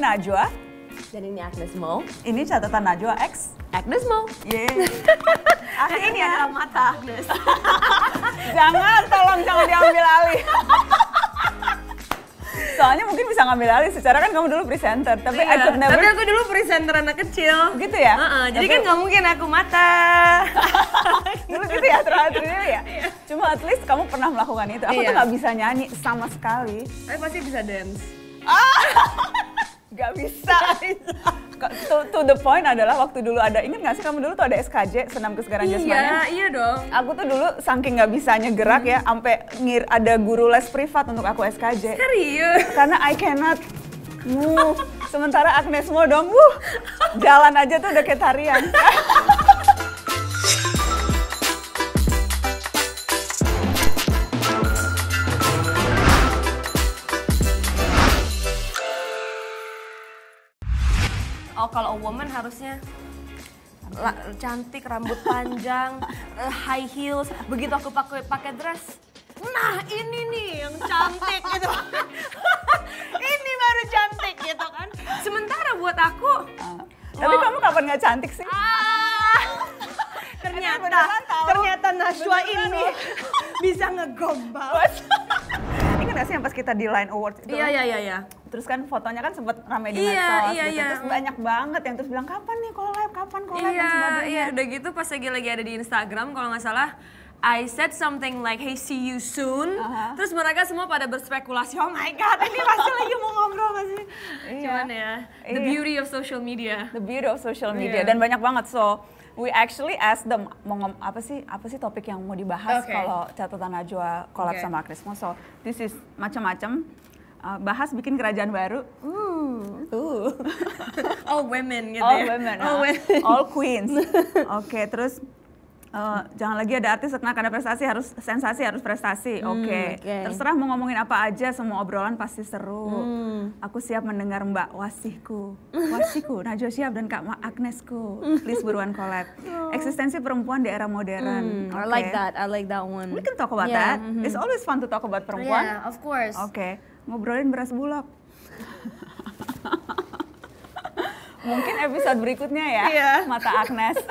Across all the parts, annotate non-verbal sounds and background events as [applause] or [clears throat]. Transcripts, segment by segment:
Najwa. Dan ini Agnes Mo. Ini catatan Najwa X. Agnes Mo. Yeay. [laughs] Akhirnya. Ini adalah mata Agnes. [laughs] jangan, tolong jangan diambil alih. Soalnya mungkin bisa ngambil alih secara kan kamu dulu presenter, tapi iya, I could never. Tapi aku dulu presenter anak kecil. Gitu ya? Uh -uh, jadi kan nggak mungkin aku mata. [laughs] dulu gitu ya, terlalu ya. Iya. Cuma at least kamu pernah melakukan itu. Aku iya. tuh gak bisa nyanyi sama sekali. Tapi pasti bisa dance. Ah! nggak bisa. to, to the point adalah waktu dulu ada ingat nggak sih kamu dulu tuh ada SKJ senam kesegaran iya, jasmani? Iya, iya dong. Aku tuh dulu saking nggak bisa gerak ya, hmm. ya, sampai ngir ada guru les privat untuk aku SKJ. Serius? Karena I cannot move. Sementara Agnes mau dong, wuh, jalan aja tuh udah kayak tarian. [laughs] kalau woman harusnya la, cantik, rambut panjang, [laughs] eh, high heels. Begitu aku pakai pakai dress, nah ini nih yang cantik gitu. [laughs] ini baru cantik gitu kan. Sementara buat aku, uh, tapi kamu kapan nggak cantik sih? uh, [laughs] ternyata, ternyata Nashwa ini bisa ngegombal ini gak sih yang pas kita di Line Awards itu? Iya, iya, iya, iya. Terus kan fotonya kan sempet rame di iya, medsos iya, gitu. Iya. Terus banyak banget yang terus bilang, kapan nih collab, kapan collab, iya, dan Iya, udah gitu pas lagi lagi ada di Instagram kalau nggak salah, I said something like hey see you soon. Uh -huh. Terus mereka semua pada berspekulasi, "Oh my god, ini pasti lagi mau ngobrol pasti." Iya. Cuman ya, the iya. beauty of social media. The beauty of social media yeah. dan banyak banget so we actually ask them mau apa sih apa sih topik yang mau dibahas okay. kalau catatan Najwa kolab okay. sama Krismo. So this is macam-macam uh, bahas bikin kerajaan baru. Ooh. Ooh. [laughs] all women gitu. All ya. women. All, women. all queens. Oke, [laughs] okay, terus Uh, jangan lagi ada artis setelah karena prestasi harus sensasi harus prestasi. Hmm, oke. Okay. okay. Terserah mau ngomongin apa aja semua obrolan pasti seru. Hmm. Aku siap mendengar Mbak Wasihku, Wasihku, [laughs] Najwa Siap dan Kak Agnesku. Please buruan collab. Oh. Eksistensi perempuan di era modern. Hmm, okay. I like that. I like that one. We can talk about yeah, that. Mm -hmm. It's always fun to talk about perempuan. Yeah, of course. Oke. Okay. Ngobrolin beras bulog. [laughs] Mungkin episode berikutnya ya. Yeah. Mata Agnes. [laughs]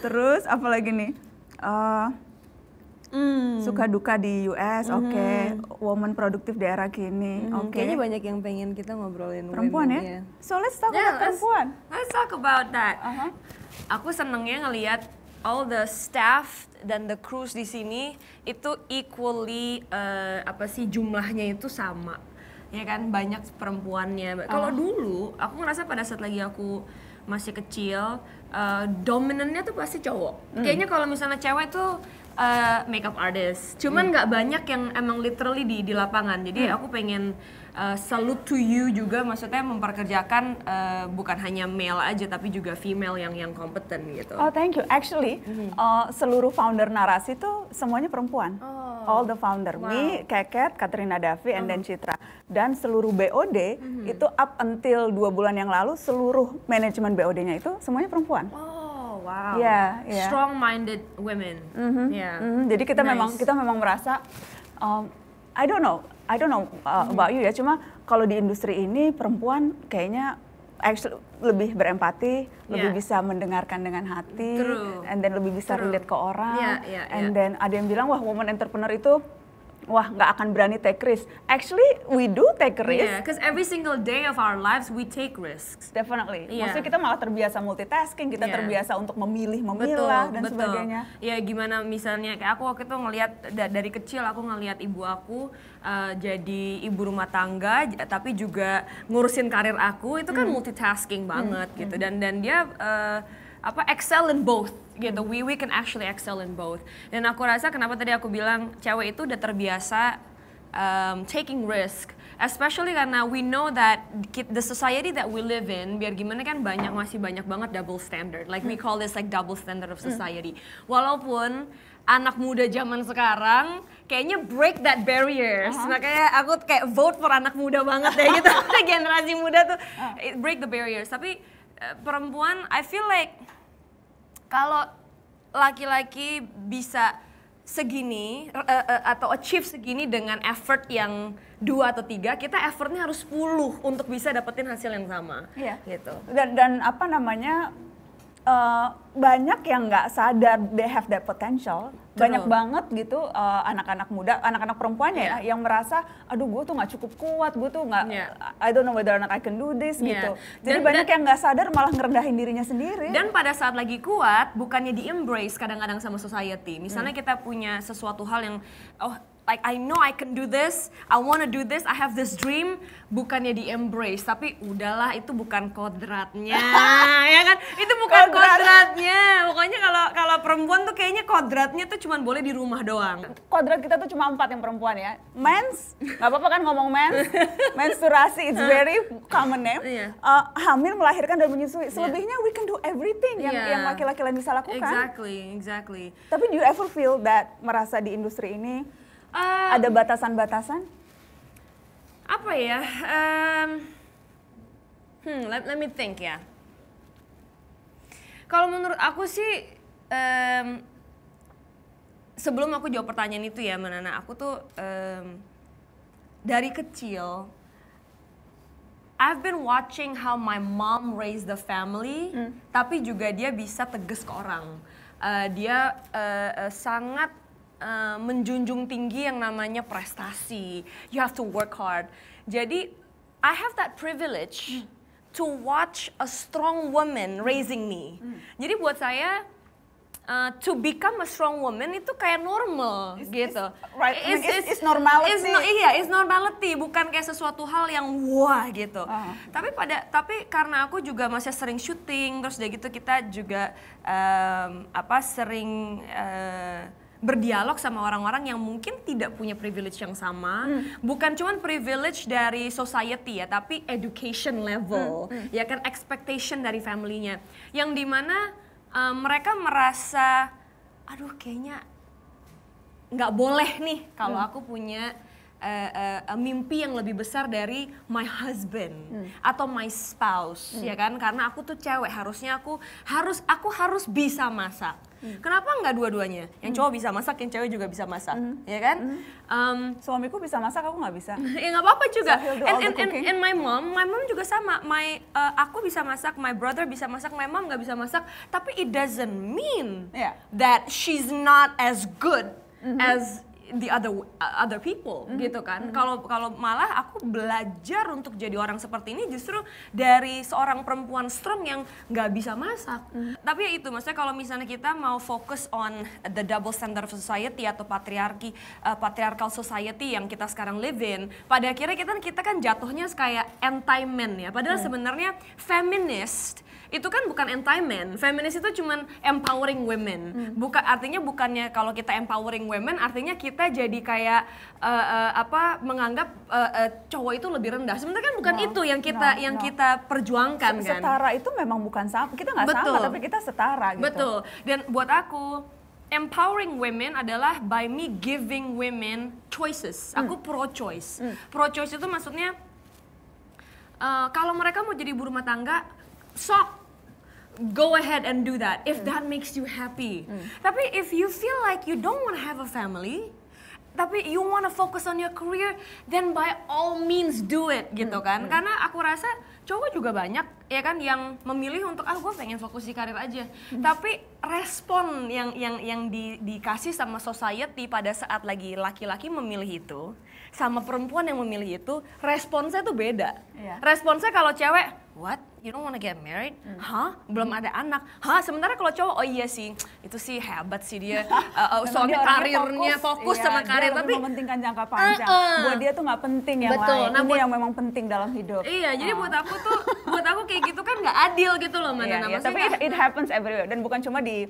Terus apa lagi nih? Uh, Mm. Suka duka di US, mm oke. Okay. Woman produktif di era kini, mm oke. Okay. Kayaknya banyak yang pengen kita ngobrolin perempuan ya. Yeah. So let's talk yeah, about let's, perempuan. Let's talk about that. Uh -huh. Aku senengnya ngelihat all the staff dan the crews di sini itu equally uh, apa sih jumlahnya itu sama. Ya kan banyak perempuannya. Kalau uh. dulu aku ngerasa pada saat lagi aku masih kecil uh, dominannya tuh pasti cowok hmm. kayaknya kalau misalnya cewek tuh uh, makeup artist cuman hmm. nggak hmm. banyak yang emang literally di di lapangan jadi hmm. aku pengen uh, salute to you juga maksudnya memperkerjakan uh, bukan hanya male aja tapi juga female yang yang kompeten gitu. Oh thank you. Actually mm -hmm. uh, seluruh founder narasi tuh semuanya perempuan. Oh. Oh. all the founder, wow. me, Keket, Katrina Davi, and then uh-huh. Citra, dan seluruh BOD mm-hmm. itu up until dua bulan yang lalu seluruh manajemen BOD-nya itu semuanya perempuan. Oh wow, yeah, yeah. strong minded women. Mm-hmm. Yeah, mm-hmm. jadi kita nice. memang kita memang merasa, um, I don't know, I don't know uh, mm-hmm. about you ya, cuma kalau di industri ini perempuan kayaknya actually lebih berempati, yeah. lebih ya. bisa mendengarkan dengan hati, True. and then lebih bisa True. relate ke orang, yeah, yeah, ya. and then ada yang bilang wah woman entrepreneur itu wah nggak akan berani take risk. Actually, we do take risk. Yeah, because every single day of our lives we take risks. Definitely. Yeah. Maksudnya kita malah terbiasa multitasking, kita yeah. terbiasa untuk memilih, memilah betul, dan betul. sebagainya. Ya gimana misalnya kayak aku waktu itu ngelihat dari kecil aku ngelihat ibu aku uh, jadi ibu rumah tangga tapi juga ngurusin karir aku itu kan hmm. multitasking hmm, banget hmm. gitu dan dan dia uh, apa excel in both gitu we we can actually excel in both dan aku rasa kenapa tadi aku bilang cewek itu udah terbiasa um, taking risk especially karena we know that the society that we live in biar gimana kan banyak masih banyak banget double standard like we call this like double standard of hmm. society walaupun anak muda zaman sekarang kayaknya break that barriers uh -huh. makanya aku kayak vote for anak muda banget deh gitu [laughs] generasi muda tuh uh. break the barriers tapi Eh, perempuan I feel like kalau laki-laki bisa segini uh, uh, atau achieve segini dengan effort yang dua atau tiga kita effortnya harus 10 untuk bisa dapetin hasil yang sama Iya, gitu dan dan apa namanya Eh, banyak yang nggak sadar they have that potential True. banyak banget gitu eh, anak-anak uh, muda anak-anak perempuannya yeah. ya iya. yang merasa aduh gue tuh nggak cukup kuat gue tuh nggak yeah. I don't know whether or not I can do this yeah. gitu jadi dan, banyak dan, yang nggak sadar malah ngerendahin dirinya sendiri dan pada saat lagi kuat bukannya di embrace kadang-kadang sama society misalnya hmm. kita punya sesuatu hal yang oh like I know I can do this, I wanna do this, I have this dream, bukannya di embrace, tapi udahlah itu bukan kodratnya, [laughs] ya kan? Itu bukan kodrat. kodratnya. Pokoknya kalau kalau perempuan tuh kayaknya kodratnya tuh cuma boleh di rumah doang. Kodrat kita tuh cuma empat yang perempuan ya. Mens, nggak apa-apa kan ngomong mens, [laughs] menstruasi, it's very common name. Ya. Iya. Yeah. Uh, hamil, melahirkan dan menyusui. Iya. Selebihnya yeah. we can do everything yang yeah. yang laki-laki lain bisa lakukan. Exactly, exactly. Tapi do you ever feel that merasa di industri ini Uh, Ada batasan-batasan? Apa ya? Um, hmm, let, let me think ya. Kalau menurut aku sih, um, sebelum aku jawab pertanyaan itu ya, Manana, aku tuh um, dari kecil, I've been watching how my mom raised the family, hmm. tapi juga dia bisa tegas ke orang. Uh, dia uh, uh, sangat uh, menjunjung tinggi yang namanya prestasi. You have to work hard. Jadi I have that privilege hmm. to watch a strong woman raising me. Hmm. Jadi buat saya uh, to become a strong woman itu kayak normal it's, gitu. It's, right, it's, it's, it's normality. It's no, iya, it's normality, bukan kayak sesuatu hal yang wah gitu. Uh. Tapi pada tapi karena aku juga masih sering syuting, terus udah gitu kita juga um, apa sering eh, berdialog sama orang-orang yang mungkin tidak punya privilege yang sama, hmm. bukan cuman privilege dari society ya, tapi education level, hmm. Hmm. ya kan expectation dari familynya, yang dimana um, eh, mereka merasa, aduh kayaknya nggak boleh nih kalau hmm. aku punya uh, mimpi yang lebih besar dari my husband hmm. atau my spouse hmm. ya kan karena aku tuh cewek harusnya aku harus aku harus bisa masak hmm. kenapa nggak dua-duanya yang hmm. cowok bisa masak yang cewek juga bisa masak hmm. ya kan hmm. um, suamiku bisa masak aku nggak bisa [laughs] ya nggak apa-apa juga so and, and, and, and my mom my mom juga sama my uh, aku bisa masak my brother bisa masak my mom nggak bisa masak tapi it doesn't mean yeah. that she's not as good mm -hmm. as the other uh, other people mm -hmm. gitu kan. Mm -hmm. Kalau malah aku belajar untuk jadi orang seperti ini justru dari seorang perempuan strong yang nggak bisa masak. Mm -hmm. Tapi ya itu maksudnya kalau misalnya kita mau fokus on the double standard of society atau patriarki uh, patriarchal society yang kita sekarang live in, pada akhirnya kita kita kan jatuhnya kayak anti men ya. Padahal mm. sebenarnya feminist itu kan bukan anti men. Feminist itu cuman empowering women. Mm. Bukan artinya bukannya kalau kita empowering women artinya kita kita jadi kayak uh, uh, apa menganggap uh, uh, cowok itu lebih rendah. Sebenarnya kan bukan no, nah, itu yang kita no, nah, yang nah. kita perjuangkan setara kan. Setara itu memang bukan sama. Kita nggak sama tapi kita setara gitu. Betul. Dan buat aku empowering women adalah by me giving women choices. Hmm. Aku pro choice. Hmm. Pro choice itu maksudnya uh, kalau mereka mau jadi ibu rumah tangga, sok go ahead and do that if hmm. that makes you happy. Hmm. Tapi if you feel like you don't want to have a family, tapi you wanna focus on your career, then by all means do it hmm, gitu kan. Hmm. Karena aku rasa cowok juga banyak ya kan yang memilih untuk ah gue pengen fokus di karir aja. Hmm. Tapi respon yang yang yang di, dikasih sama society pada saat lagi laki-laki memilih itu sama perempuan yang memilih itu responsnya tuh beda. Yeah. Responsnya kalau cewek what you don't wanna get married? Hmm. Hah? Belum ada anak? Hah? Sementara kalau cowok, oh iya sih, itu sih hebat sih dia. Uh, [laughs] eh, eh, soalnya karirnya fokus, fokus iya, sama karir, tapi mementingkan jangka panjang. Uh, uh. Buat dia tuh nggak penting yang Betul. lain. Nah, buat, yang memang penting dalam hidup. Iya, uh. jadi ah. buat aku tuh, buat aku kayak gitu kan nggak adil gitu loh, mana Iya, iya. Tapi it happens everywhere dan bukan cuma di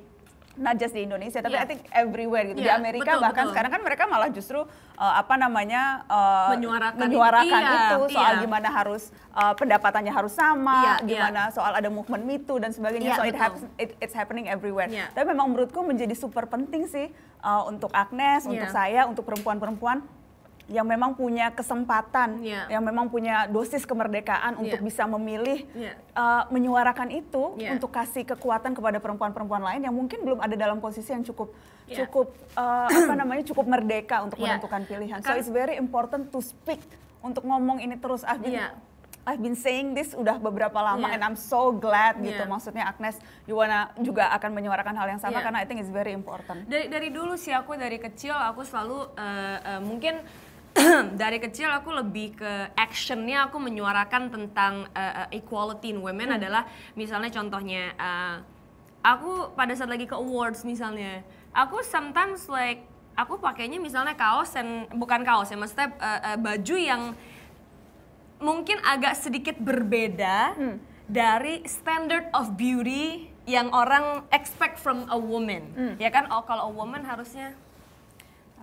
not just di Indonesia tapi yeah. I think everywhere gitu yeah, di Amerika betul, bahkan betul. sekarang kan mereka malah justru uh, apa namanya uh, menyuarakan, menyuarakan iya, itu soal iya. gimana harus uh, pendapatannya harus sama iya, iya. gimana iya. soal ada movement itu dan sebagainya yeah, so it happens it, it's happening everywhere yeah. tapi memang menurutku menjadi super penting sih uh, untuk Agnes yeah. untuk iya. saya untuk perempuan-perempuan yang memang punya kesempatan, yeah. yang memang punya dosis kemerdekaan yeah. untuk bisa memilih yeah. Ya. uh, menyuarakan itu yeah. untuk kasih kekuatan kepada perempuan-perempuan lain yang mungkin belum ada dalam posisi yang cukup yeah. cukup uh, apa namanya cukup merdeka untuk yeah. menentukan pilihan. So it's very important to speak untuk ngomong ini terus. I've been yeah. I've been saying this udah beberapa lama yeah. and I'm so glad ya. gitu. Maksudnya Agnes you juga akan menyuarakan hal yang sama yeah. karena I think it's very important. Dari dari dulu sih aku dari kecil aku selalu uh, uh, mungkin [clears throat] dari kecil aku lebih ke actionnya aku menyuarakan tentang uh, equality in women hmm. adalah misalnya contohnya uh, aku pada saat lagi ke awards misalnya aku sometimes like aku pakainya misalnya kaos dan bukan kaos ya maksudnya uh, uh, baju yang mungkin agak sedikit berbeda hmm. dari standard of beauty yang orang expect from a woman hmm. ya kan oh kalau a woman harusnya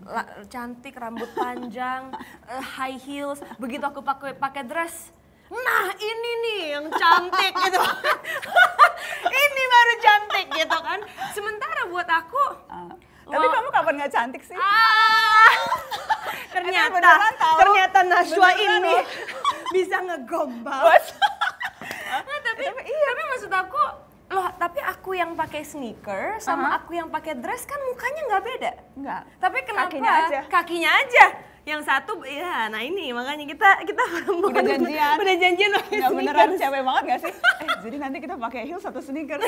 La, cantik, rambut panjang, uh, [laughs] high heels. Begitu aku pakai pakai dress, nah ini nih yang cantik gitu. [laughs] ini baru cantik gitu kan. Sementara buat aku. Uh, tapi kamu kapan nggak cantik sih? Ah, [laughs] ternyata, ternyata Nashwa ini bisa ngegombal. nah, tapi, tapi, iya. tapi maksud aku loh tapi aku yang pakai sneaker sama uh -huh. aku yang pakai dress kan mukanya nggak beda nggak tapi kenapa kakinya aja, kakinya aja yang satu ya nah ini makanya kita kita [laughs] udah janjian udah janjian loh. nggak beneran cewek banget gak sih [laughs] eh jadi nanti kita pakai heels satu sneaker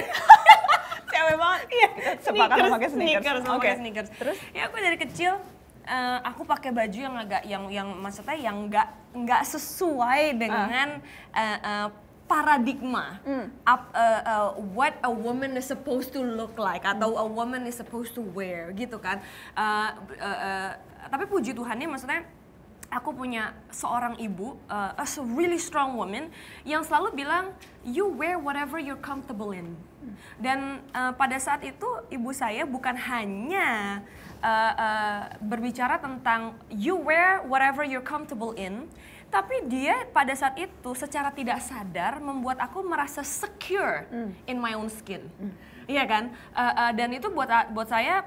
[laughs] cewek banget iya sepakat pakai sneakers, sneakers oke okay. sneakers terus ya aku dari kecil uh, aku pakai baju yang agak yang yang maksudnya yang nggak nggak sesuai dengan uh. Uh, uh, paradigma mm. up, uh, uh, what a woman is supposed to look like atau hmm. a woman is supposed to wear gitu kan uh, uh, uh, tapi puji Tuhannya maksudnya aku punya seorang ibu, uh, a really strong woman yang selalu bilang you wear whatever you're comfortable in. Hmm. Dan uh, pada saat itu ibu saya bukan hanya uh, uh, berbicara tentang you wear whatever you're comfortable in, tapi dia pada saat itu secara tidak sadar membuat aku merasa secure mm. in my own skin. Mm. Iya kan? Uh, uh, dan itu buat buat saya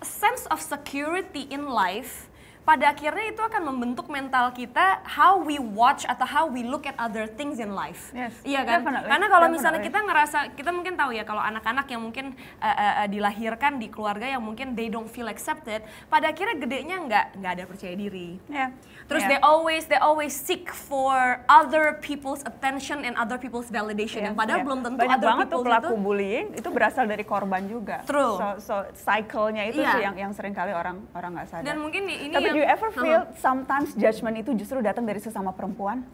sense of security in life pada akhirnya itu akan membentuk mental kita how we watch atau how we look at other things in life. Yes, iya kan? Definitely. Karena kalau definitely. misalnya kita ngerasa kita mungkin tahu ya kalau anak-anak yang mungkin uh, uh, uh, dilahirkan di keluarga yang mungkin they don't feel accepted, pada akhirnya gedenya nggak nggak ada percaya diri. Yeah. Terus yeah. they always they always seek for other people's attention and other people's validation. Yeah. padahal yeah. belum tentu Banyak other banget tuh pelaku itu, bullying itu berasal dari korban juga. True. So, so cycle-nya itu yeah. sih iya. yang yang sering kali orang orang nggak sadar. Dan mungkin ini Tapi you ever feel uh -huh. sometimes judgment itu justru datang dari sesama perempuan?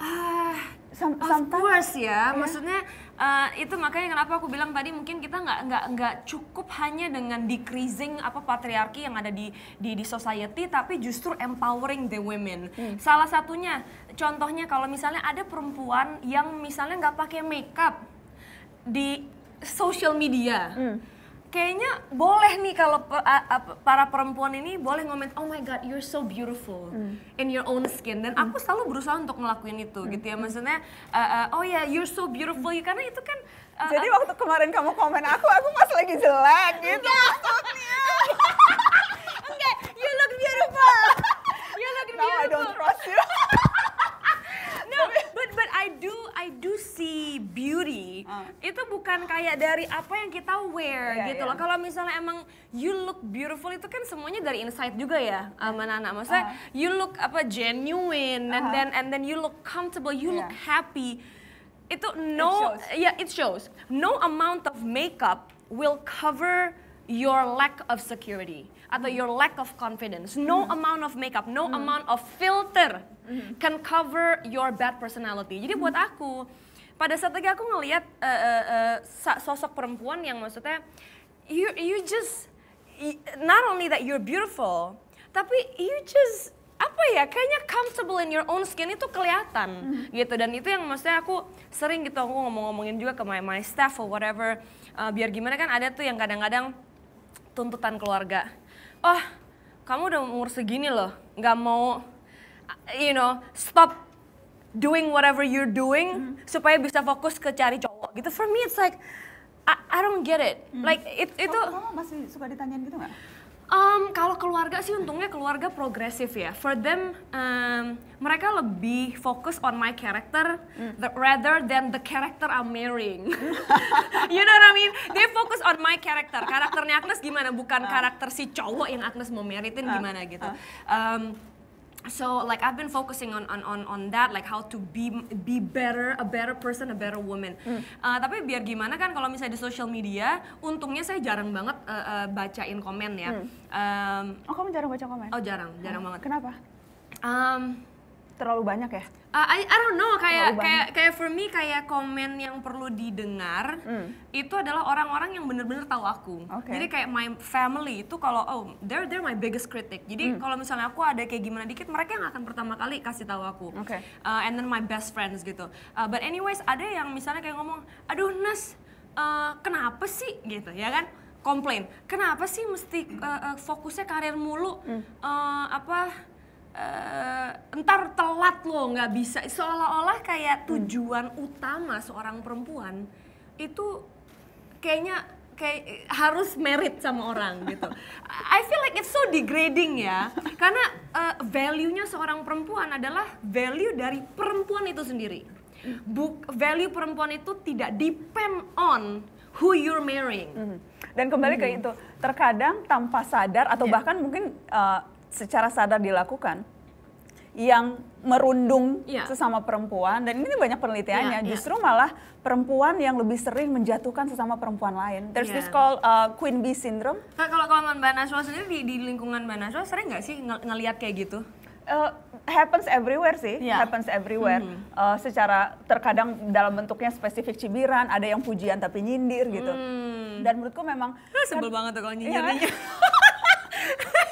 Ah, uh, Some, sometimes, course ya, yeah. maksudnya uh, itu makanya kenapa aku bilang tadi mungkin kita nggak nggak nggak cukup hanya dengan decreasing apa patriarki yang ada di di di society, tapi justru empowering the women. Hmm. Salah satunya, contohnya kalau misalnya ada perempuan yang misalnya nggak pakai makeup di social media. Hmm kayaknya boleh nih kalau para perempuan ini boleh ngomen oh my god you're so beautiful mm. in your own skin dan aku mm. selalu berusaha untuk ngelakuin itu mm. gitu ya maksudnya uh, uh, oh ya yeah, you're so beautiful ya, karena itu kan uh, jadi waktu kemarin kamu komen aku aku masih lagi jelek gitu maksudnya [laughs] enggak you look beautiful [laughs] you look beautiful no I don't trust you [laughs] no, but but I do I do see beauty. Uh. Itu bukan kayak dari apa yang kita wear yeah, gitu yeah. loh. Kalau misalnya emang you look beautiful itu kan semuanya dari inside juga ya, uh, mana anak-anak. Maksudnya uh. you look apa genuine uh. and uh-huh. then and then you look comfortable, you yeah. look happy. Itu no ya yeah, it shows. No amount of makeup will cover your lack of security atau your lack of confidence. No mm. amount of makeup, no mm. amount of filter hmm. can cover your bad personality. Jadi buat hmm. aku, pada saat lagi aku ngeliat uh, eh, uh, eh, uh, eh, sosok perempuan yang maksudnya you you just not only that you're beautiful, tapi you just apa ya kayaknya comfortable in your own skin itu kelihatan mm. gitu dan itu yang maksudnya aku sering gitu aku ngomong-ngomongin juga ke my, my staff or whatever uh, biar gimana kan ada tuh yang kadang-kadang tuntutan keluarga oh kamu udah umur segini loh, nggak mau, you know, stop doing whatever you're doing mm supaya bisa fokus ke cari cowok gitu. For me it's like I, I don't get it. Mm. Like it, itu. Kamu masih suka ditanyain gitu nggak? Um, kalau keluarga sih untungnya keluarga progresif ya. For them, um, mereka lebih fokus on my character mm. the, rather than the character I'm marrying. [laughs] you know what I mean? They focus on my character. Karakternya Agnes gimana? Bukan uh. karakter si cowok yang Agnes mau meritin uh. Ah. gimana gitu. Um, so like I've been focusing on on on on that like how to be be better a better person a better woman. Mm. Uh, tapi biar gimana kan kalau misalnya di social media untungnya saya jarang banget uh, uh, bacain komen ya. Mm. Um, oh kamu jarang baca komen? Oh jarang jarang hmm. banget. Kenapa? Um, terlalu banyak ya? Uh, I, I don't know kayak kayak kayak for me kayak komen yang perlu didengar mm. itu adalah orang-orang yang bener-bener tahu aku. Okay. Jadi kayak my family itu kalau oh they're they're my biggest critic. Jadi mm. kalau misalnya aku ada kayak gimana dikit mereka yang akan pertama kali kasih tahu aku. Okay. Uh, and then my best friends gitu. Uh, but anyways ada yang misalnya kayak ngomong, aduh Nas uh, kenapa sih gitu ya kan? komplain kenapa sih mesti uh, uh, fokusnya karir mulu hmm. uh, apa Uh, entar telat loh nggak bisa seolah-olah kayak hmm. tujuan hmm. utama seorang perempuan itu kayaknya kayak harus merit sama orang gitu. I feel like it's so degrading ya. Karena uh, value-nya seorang perempuan adalah value dari perempuan itu sendiri. Hmm. Book value perempuan itu tidak depend on who you're marrying. -hmm. Dan kembali -hmm. ke itu, terkadang tanpa sadar atau yeah. bahkan mungkin uh, secara sadar dilakukan yang merundung yeah. sesama perempuan dan ini banyak penelitiannya yeah, iya. justru malah perempuan yang lebih sering menjatuhkan sesama perempuan lain. There's yeah. this iya. called uh, Queen Bee syndrome. Nah, kalau kalau Mbak Naswa sendiri di, di lingkungan Mbak Naswa sering nggak sih ng ngelihat kayak gitu? Uh, happens everywhere sih, yeah. happens everywhere. Mm -hmm. uh, secara terkadang dalam bentuknya spesifik cibiran, ada yang pujian tapi nyindir gitu. Mm. Dan menurutku memang nah, sebel kan, banget tuh kalau nyindirnya. Iya, kan? [laughs]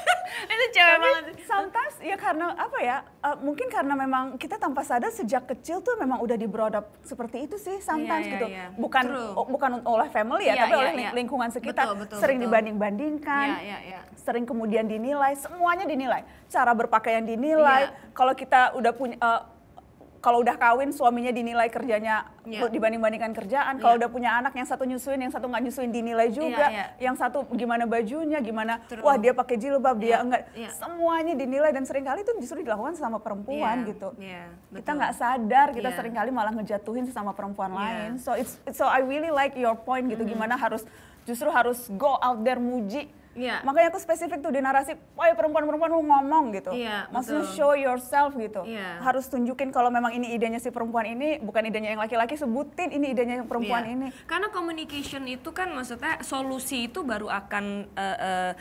itu cewek banget. Sometimes ya karena apa ya? Uh, mungkin karena memang kita tanpa sadar sejak kecil tuh memang udah di brought up seperti itu sih sometimes yeah, yeah, gitu. Yeah. Iya. Bukan o, bukan oleh family ya, yeah, tapi yeah, oleh yeah. lingkungan sekitar. Betul, betul, sering dibanding-bandingkan. Yeah, yeah, yeah. Sering kemudian dinilai, semuanya dinilai. Cara berpakaian dinilai. Yeah. Kalau kita udah punya uh, kalau udah kawin suaminya dinilai kerjanya yeah. Iya. dibanding-bandingkan kerjaan. Kalau yeah. udah punya anak yang satu nyusuin, yang satu nggak nyusuin dinilai iya, juga. Yeah, yeah. Yang satu gimana bajunya, gimana True. wah dia pakai jilbab, yeah. dia iya, enggak. Yeah. Semuanya dinilai dan seringkali itu justru dilakukan sama perempuan yeah. gitu. Yeah, Kita nggak sadar, kita yeah. seringkali malah ngejatuhin sesama perempuan yeah. lain. So it's so I really like your point gitu mm -hmm. gimana harus justru harus go out there muji Yeah. Makanya aku spesifik tuh di narasi, wah perempuan-perempuan lu ngomong gitu. Yeah, Maksudnya betul. show yourself gitu. Yeah. Harus tunjukin kalau memang ini idenya si perempuan ini, bukan idenya yang laki-laki, sebutin ini idenya yang perempuan yeah. ini. Karena communication itu kan maksudnya solusi itu baru akan uh, uh,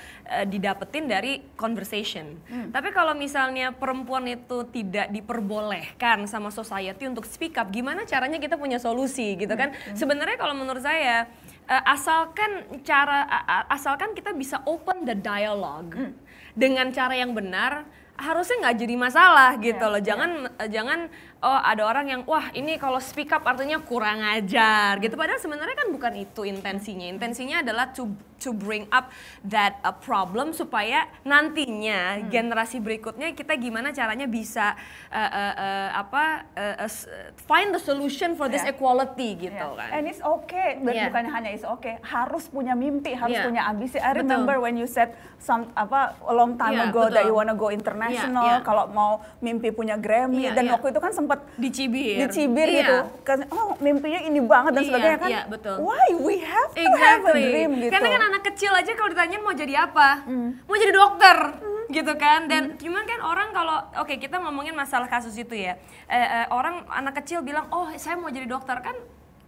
didapetin dari conversation. Hmm. Tapi kalau misalnya perempuan itu tidak diperbolehkan sama society untuk speak up, gimana caranya kita punya solusi gitu hmm, kan? Hmm. Sebenarnya kalau menurut saya uh, asalkan cara uh, asalkan kita bisa open the dialogue hmm. dengan cara yang benar harusnya nggak jadi masalah gitu yeah, loh. Iya. Jangan yeah. jangan oh ada orang yang wah ini kalau speak up artinya kurang ajar gitu padahal sebenarnya kan bukan itu intensinya intensinya adalah to to bring up that a uh, problem supaya nantinya hmm. generasi berikutnya kita gimana caranya bisa uh, uh, uh, apa uh, uh, find the solution for this yeah. equality gitu yeah. kan and it's okay yeah. bukan hanya it's okay harus punya mimpi harus yeah. punya ambisi I remember betul. when you said some apa a long time yeah, ago betul. that you wanna go international yeah, yeah. kalau mau mimpi punya Grammy yeah, dan yeah. waktu itu kan sempat sempat dicibir dicibir iya. gitu karena oh mimpinya ini banget dan iya, sebagainya kan iya, betul. why we have to exactly. have a dream gitu karena kan anak kecil aja kalau ditanya mau jadi apa mm. mau jadi dokter mm. gitu kan dan mm. cuman kan orang kalau oke okay, kita ngomongin masalah kasus itu ya eh, eh, orang anak kecil bilang oh saya mau jadi dokter kan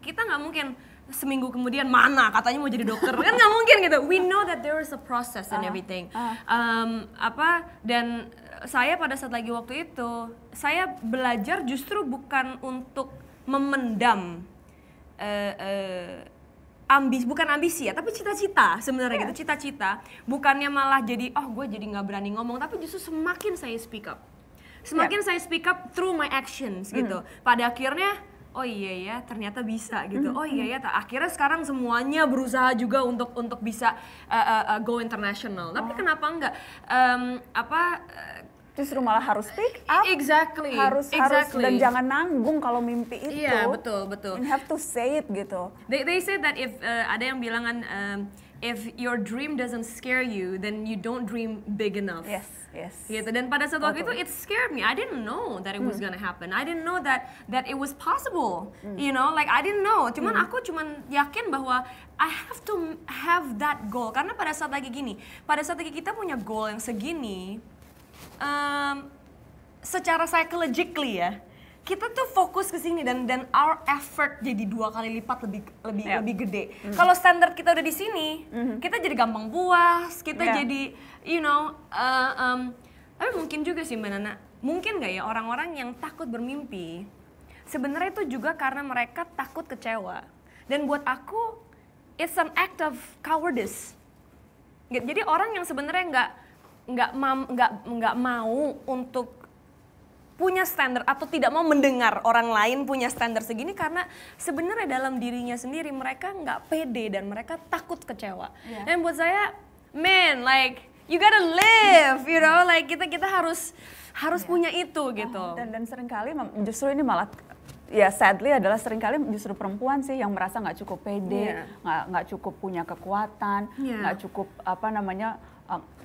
kita nggak mungkin seminggu kemudian mana katanya mau jadi dokter kan nggak mungkin gitu we know that there is a process and uh-huh. everything uh-huh. Um, apa dan saya pada saat lagi waktu itu saya belajar justru bukan untuk memendam uh, eh, uh, eh, ambis bukan ambisi ya tapi cita-cita sebenarnya yeah. gitu cita-cita bukannya malah jadi oh gue jadi nggak berani ngomong tapi justru semakin saya speak up semakin yeah. saya speak up through my actions mm. gitu hmm. pada akhirnya oh iya ya ternyata bisa gitu mm -hmm. oh iya ya akhirnya sekarang semuanya berusaha juga untuk untuk bisa uh, uh, go international tapi oh. kenapa enggak um, apa uh, justru malah harus pick up exactly harus exactly. harus dan jangan nanggung kalau mimpi itu iya yeah, betul betul you have to say it gitu they they say that if uh, ada yang bilangan um, if your dream doesn't scare you, then you don't dream big enough. Yes, yes. Gitu. Dan pada saat waktu itu, it scared me. I didn't know that it was mm. gonna happen. I didn't know that that it was possible. Mm. You know, like I didn't know. Cuman mm. aku cuman yakin bahwa I have to have that goal. Karena pada saat lagi gini, pada saat lagi kita punya goal yang segini, um, secara psychologically ya kita tuh fokus ke sini dan dan our effort jadi dua kali lipat lebih lebih yeah. lebih gede. Mm. Kalau standar kita udah di sini, mm. kita jadi gampang puas, kita yeah. jadi you know, uh, um, tapi mungkin juga sih mbak Nana, mungkin nggak ya orang-orang yang takut bermimpi sebenarnya itu juga karena mereka takut kecewa. Dan buat aku, it's an act of cowardice. Jadi orang yang sebenarnya nggak nggak nggak nggak mau untuk punya standar atau tidak mau mendengar orang lain punya standar segini karena sebenarnya dalam dirinya sendiri mereka nggak pede dan mereka takut kecewa. Yeah. Dan buat saya, man, like you gotta live, you know, like kita kita harus harus yeah. punya itu gitu. Oh, dan dan seringkali justru ini malah ya sadly adalah seringkali justru perempuan sih yang merasa nggak cukup pede, iya. nggak yeah. nggak cukup punya kekuatan, iya. nggak yeah. cukup apa namanya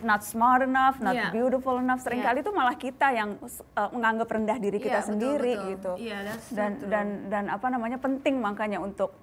not smart enough, not yeah. beautiful enough. Seringkali yeah. itu malah kita yang uh, menganggap rendah diri kita yeah, sendiri betul, betul. gitu. Yeah, that's dan true. dan dan apa namanya penting makanya untuk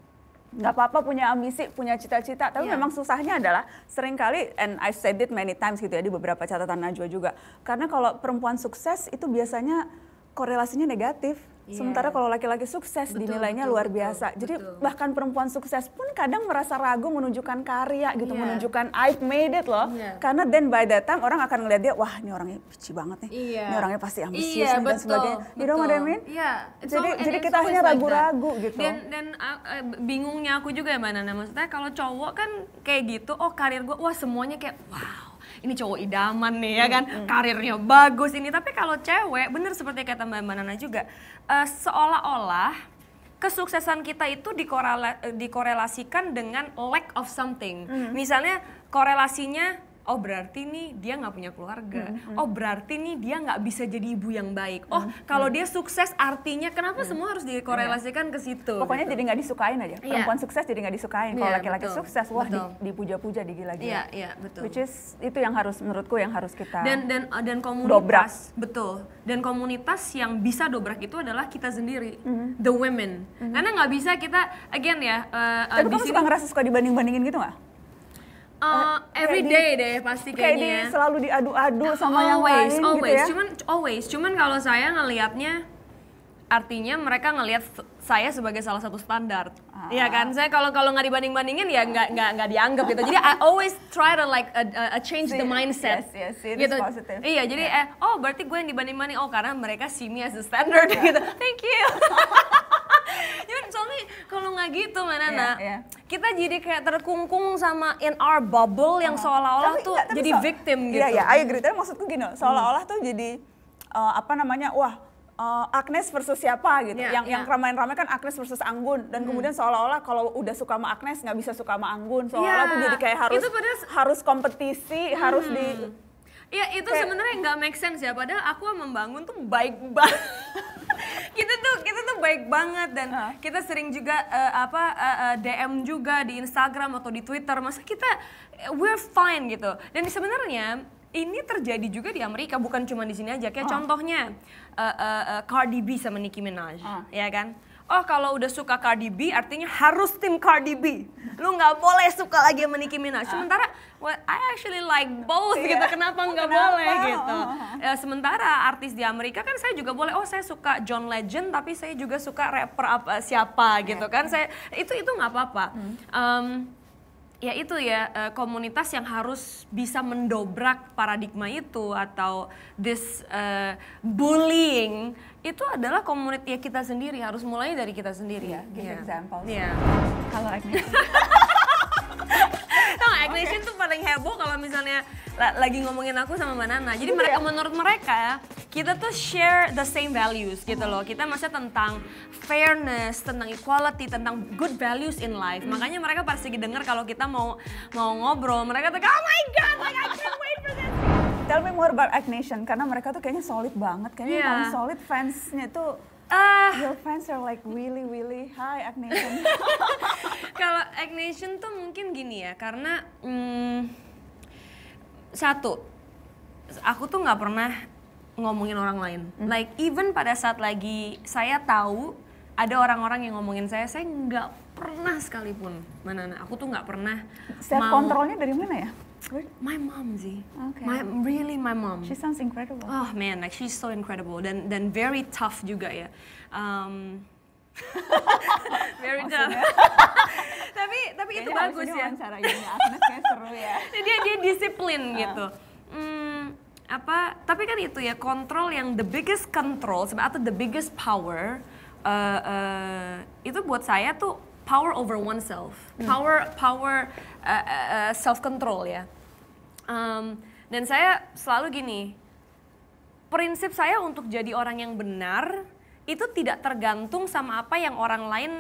nggak apa-apa punya ambisi, punya cita-cita, tapi yeah. memang susahnya adalah seringkali and I said it many times gitu ya di beberapa catatan Najwa juga. Karena kalau perempuan sukses itu biasanya korelasinya negatif Yeah. Sementara kalau laki-laki sukses betul, dinilainya betul, luar biasa. Betul, Jadi betul. bahkan perempuan sukses pun kadang merasa ragu menunjukkan karya gitu, yeah. menunjukkan I've made it loh. Yeah. Karena then by that time orang akan ngeliat dia, wah ini orangnya lucu banget nih. Yeah. Ini orangnya pasti iya, ambisius yeah, dan betul, sebagainya. Betul. You know what I mean? Yeah. So, jadi jadi kita hanya ragu-ragu like gitu. Dan dan uh, bingungnya aku juga ya mana maksudnya kalau cowok kan kayak gitu, oh karir gue wah semuanya kayak wow ini cowok idaman nih ya kan hmm. karirnya bagus ini tapi kalau cewek bener seperti kata mbak Manana juga uh, seolah-olah kesuksesan kita itu dikorela eh, dikorelasikan dengan lack of something. hmm. Misalnya korelasinya oh berarti nih dia nggak punya keluarga mm -hmm. oh berarti nih dia nggak bisa jadi ibu yang baik oh mm -hmm. kalau dia sukses artinya kenapa mm -hmm. semua harus iya. dikorelasikan ke situ pokoknya gitu. jadi nggak disukain aja iya. perempuan sukses jadi nggak disukain kalau yeah, laki-laki sukses wah betul. dipuja-puja digila-gila yeah, yeah, betul. which is itu yang harus menurutku yang harus kita dan dan eh, dan komunitas dobrak. betul dan komunitas yang bisa dobrak itu adalah kita sendiri mm -hmm. the women mm -hmm. karena nggak bisa kita again ya uh, tapi eh, kamu suka ngerasa suka dibanding bandingin gitu nggak Eh, uh, every day deh pasti kayak kayaknya. Kayak di, selalu diadu-adu nah, sama always, yang lain gitu always. gitu ya. Cuman always, cuman kalau saya ngelihatnya artinya mereka ngelihat saya sebagai salah satu standar. Iya ah. kan? Saya kalau kalau nggak dibanding-bandingin ya nggak nggak nggak dianggap gitu. Jadi I always try to like a, a change See, the mindset. Yes, yes, see, gitu. positive. Iya, jadi eh oh berarti gue yang dibanding-banding oh karena mereka see me as the standard yeah. gitu. Thank you. [laughs] Cuman [laughs] iya, soalnya kalau nggak gitu mana yeah, nak, iya. yeah. kita jadi kayak terkungkung sama in our bubble yang uh, seolah-olah tuh enggak, jadi so, victim iya, gitu. Iya, iya, ayo agree. Tapi maksudku gini, hmm. seolah-olah tuh jadi uh, apa namanya, wah uh, Agnes versus siapa gitu. Yeah, yang yeah. yang ramai-ramai kan Agnes versus Anggun dan hmm. kemudian seolah-olah kalau udah suka sama Agnes nggak bisa suka sama Anggun. Seolah-olah yeah. tuh jadi kayak harus itu harus kompetisi, hmm. harus di Iya itu sebenarnya nggak make sense ya padahal aku membangun tuh baik banget. [laughs] kita tuh kita tuh baik banget dan huh? kita sering juga uh, apa uh, eh, uh, eh, DM juga di Instagram atau di Twitter masa kita uh, we're fine gitu. Dan sebenarnya ini terjadi juga di Amerika bukan cuma di sini aja kayak oh. contohnya uh, uh, uh, Cardi B sama Nicki Minaj oh. ya kan oh kalau udah suka Cardi B artinya harus tim Cardi B. Lu nggak boleh suka lagi sama Nicki Minaj. Sementara well, I actually like both yeah. gitu. Kenapa oh, nggak boleh gitu? Oh, oh, ya, sementara artis di Amerika kan saya juga boleh. Oh saya suka John Legend tapi saya juga suka rapper apa siapa gitu iya. kan? Saya itu itu nggak apa-apa. Um, ya itu ya eh, komunitas yang harus bisa mendobrak paradigma itu atau this uh, bullying itu adalah komunitas ya kita sendiri harus mulai dari kita sendiri ya. Iya, give yeah. example. Yeah. Kalau [laughs] Agnesian okay. tuh paling heboh kalau misalnya lagi ngomongin aku sama Mbak Nana. Jadi iya. mereka menurut mereka kita tuh share the same values gitu loh. Kita maksudnya tentang fairness, tentang equality, tentang good values in life. Hmm. Makanya mereka pasti dengar kalau kita mau mau ngobrol, mereka tuh oh my god, like I can't wait for this. Tell me more about Agnesian karena mereka tuh kayaknya solid banget, kayaknya yeah. paling solid fansnya tuh Ah. Your fans are like really really hi Agnation. [laughs] Kalau Agnation tuh mungkin gini ya, karena mm, satu, aku tuh nggak pernah ngomongin orang lain. Mm. Like even pada saat lagi saya tahu ada orang-orang yang ngomongin saya, saya nggak pernah sekalipun. Mana, mana nah, aku tuh nggak pernah. Self kontrolnya dari mana ya? My mom sih. Okay. My really my mom. She sounds incredible. Oh man, like she's so incredible dan dan very tough juga ya. Um, [laughs] very tough. [laughs] tapi tapi Kayaknya itu bagus ya. Cara ini Agnes seru ya. Jadi [laughs] dia disiplin uh. gitu. Hmm, apa tapi kan itu ya kontrol yang the biggest control atau the biggest power uh, uh, itu buat saya tuh power over oneself, hmm. power power uh, eh, uh, self control ya. Um, dan saya selalu gini, prinsip saya untuk jadi orang yang benar itu tidak tergantung sama apa yang orang lain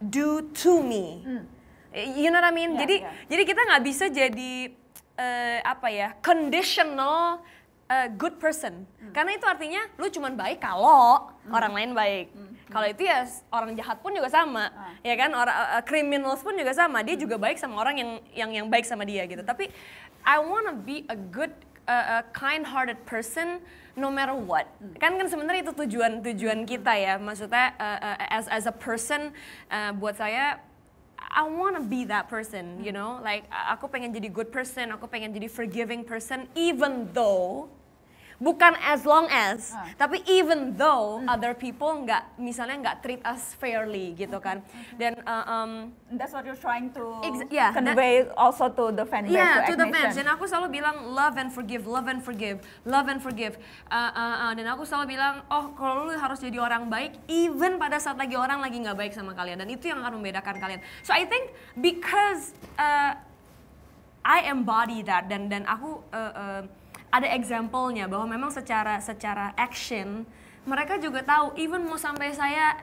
do to me. Hmm. You know what I mean? Yeah, jadi yeah. jadi kita nggak bisa jadi uh, apa ya conditional uh, good person. Mm. Karena itu artinya lu cuman baik kalau mm. orang lain baik. Mm. Kalau itu ya orang jahat pun juga sama, ah. ya kan? Orang uh, criminals pun juga sama. Dia mm. juga baik sama orang yang yang yang baik sama dia gitu. Mm. Tapi I wanna be a good uh, a kind-hearted person no matter what. Kan kan sebenarnya itu tujuan tujuan kita ya. Maksudnya uh, uh, as as a person uh, buat saya I wanna be that person, you know. Like aku pengen jadi good person, aku pengen jadi forgiving person even though bukan as long as, uh. tapi even though uh. other people nggak misalnya nggak treat us fairly gitu kan. Dan uh, um, that's what you're trying to yeah, convey that, also to the fan base. Yeah, to, to the fans. Dan aku selalu bilang love and forgive, love and forgive, love and forgive. Uh, uh, uh, dan aku selalu bilang, oh kalau lu harus jadi orang baik, even pada saat lagi orang lagi nggak baik sama kalian. Dan itu yang akan membedakan kalian. So I think because uh, I embody that dan dan aku uh, uh, ada example-nya bahwa memang secara secara action mereka juga tahu even mau sampai saya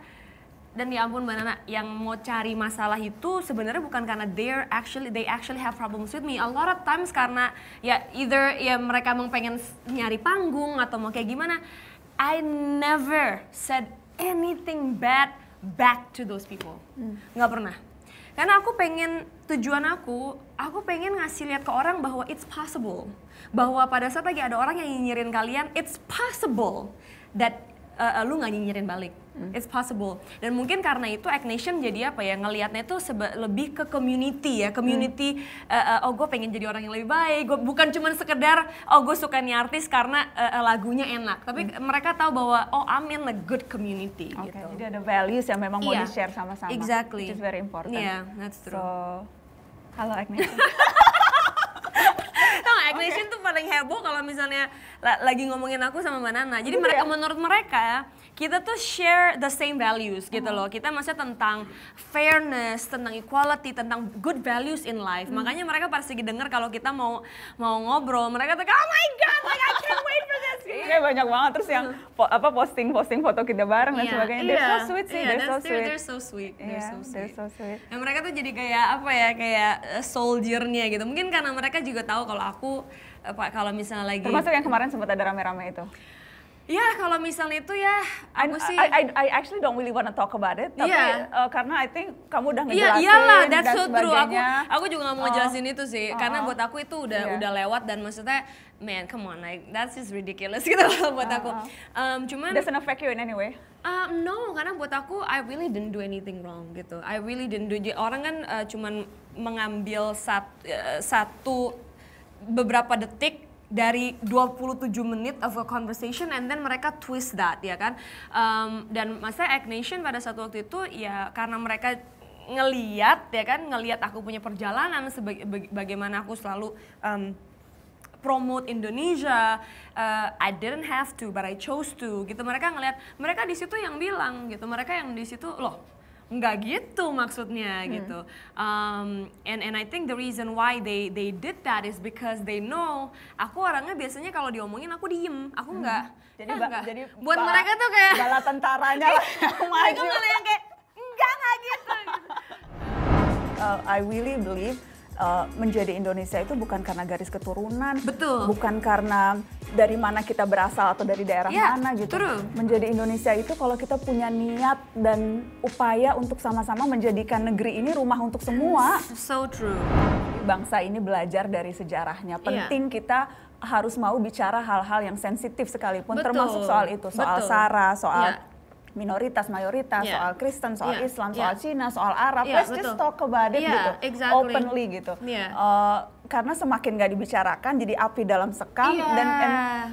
dan ya ampun mbak yang mau cari masalah itu sebenarnya bukan karena they actually they actually have problems with me a lot of times karena ya either ya mereka mau pengen nyari panggung atau mau kayak gimana I never said anything bad back to those people hmm. nggak hmm. pernah karena aku pengen tujuan aku, aku pengen ngasih lihat ke orang bahwa it's possible. Bahwa pada saat lagi ada orang yang nyinyirin kalian, it's possible that uh, lu gak nyinyirin balik. Hmm. It's possible. Dan mungkin karena itu Agnation jadi apa ya ngelihatnya itu lebih ke community ya, community hmm. uh, uh, oh gue pengen jadi orang yang lebih baik. Gue bukan cuma sekedar oh gue suka nih artis karena uh, lagunya enak, tapi hmm. mereka tahu bahwa oh I'm in a good community okay, gitu. Jadi ada values yang memang yeah. mau iya. di-share sama-sama. Exactly. Which is very important. Yeah, that's true. So, kalau Agnes. [laughs] Tau Agnesian okay. tuh paling heboh kalau misalnya lagi ngomongin aku sama Mbak Nana. Jadi iya. mereka menurut mereka ya kita tuh share the same values gitu loh. Kita maksudnya tentang fairness, tentang equality, tentang good values in life. Hmm. Makanya mereka pasti denger kalau kita mau mau ngobrol, mereka tuh oh my god, like I can't wait for this. Iya [laughs] banyak banget terus yang po apa posting posting foto kita bareng yeah. dan iya, sebagainya. Yeah. They're so iya. sweet sih, yeah, they're, so sweet. they're iya, so sweet. They're so sweet. They're so sweet. Yang mereka tuh jadi kayak apa ya, kayak eh, soldiernya gitu. Mungkin karena mereka juga tahu kalau aku eh, kalau misalnya lagi termasuk yang kemarin sempat ada rame-rame itu Ya kalau misalnya itu ya aku I, sih I, I, I actually don't really wanna talk about it tapi uh, karena I think kamu udah iya, ngejelasin yeah, iyalah, that's dan so sebagainya. true. Aku aku juga gak mau oh. Ah. jelasin itu sih oh. karena ah. buat aku itu udah yeah. udah lewat dan maksudnya man come on like that's just ridiculous [laughs] gitu loh buat oh. aku. Um, cuman doesn't affect you in any way. Um, no, karena buat aku I really didn't do anything wrong gitu. I really didn't do orang kan uh, cuman mengambil sat, uh, satu beberapa detik dari 27 menit of a conversation and then mereka twist that ya kan um, dan masa Agnation pada satu waktu itu ya karena mereka ngeliat ya kan ngeliat aku punya perjalanan sebagai bagaimana aku selalu um, promote Indonesia uh, I didn't have to but I chose to gitu mereka ngeliat mereka di situ yang bilang gitu mereka yang di situ loh nggak gitu maksudnya hmm. gitu. Um, and and I think the reason why they they did that is because they know aku orangnya biasanya kalau diomongin aku diem, aku hmm. nggak. Jadi, ya, eh, enggak. jadi buat mereka tuh kayak bala tentaranya lah [laughs] iya. [laughs] maju. Mereka malah yang kayak enggak nggak gitu. [laughs] uh, I really believe uh, menjadi Indonesia itu bukan karena garis keturunan, betul, bukan karena dari mana kita berasal atau dari daerah ya, mana gitu. True. Menjadi Indonesia itu kalau kita punya niat dan upaya untuk sama-sama menjadikan negeri ini rumah untuk semua. So true. Bangsa ini belajar dari sejarahnya. Iya. Penting yeah. kita harus mau bicara hal-hal yang sensitif sekalipun Betul. termasuk soal itu, soal Betul. sara, soal yeah minoritas mayoritas yeah. soal Kristen soal yeah. Islam soal yeah. Cina soal Arab yeah, let's betul. just talk about it yeah, gitu exactly. openly gitu yeah. uh, karena semakin nggak dibicarakan jadi api dalam sekam yeah. dan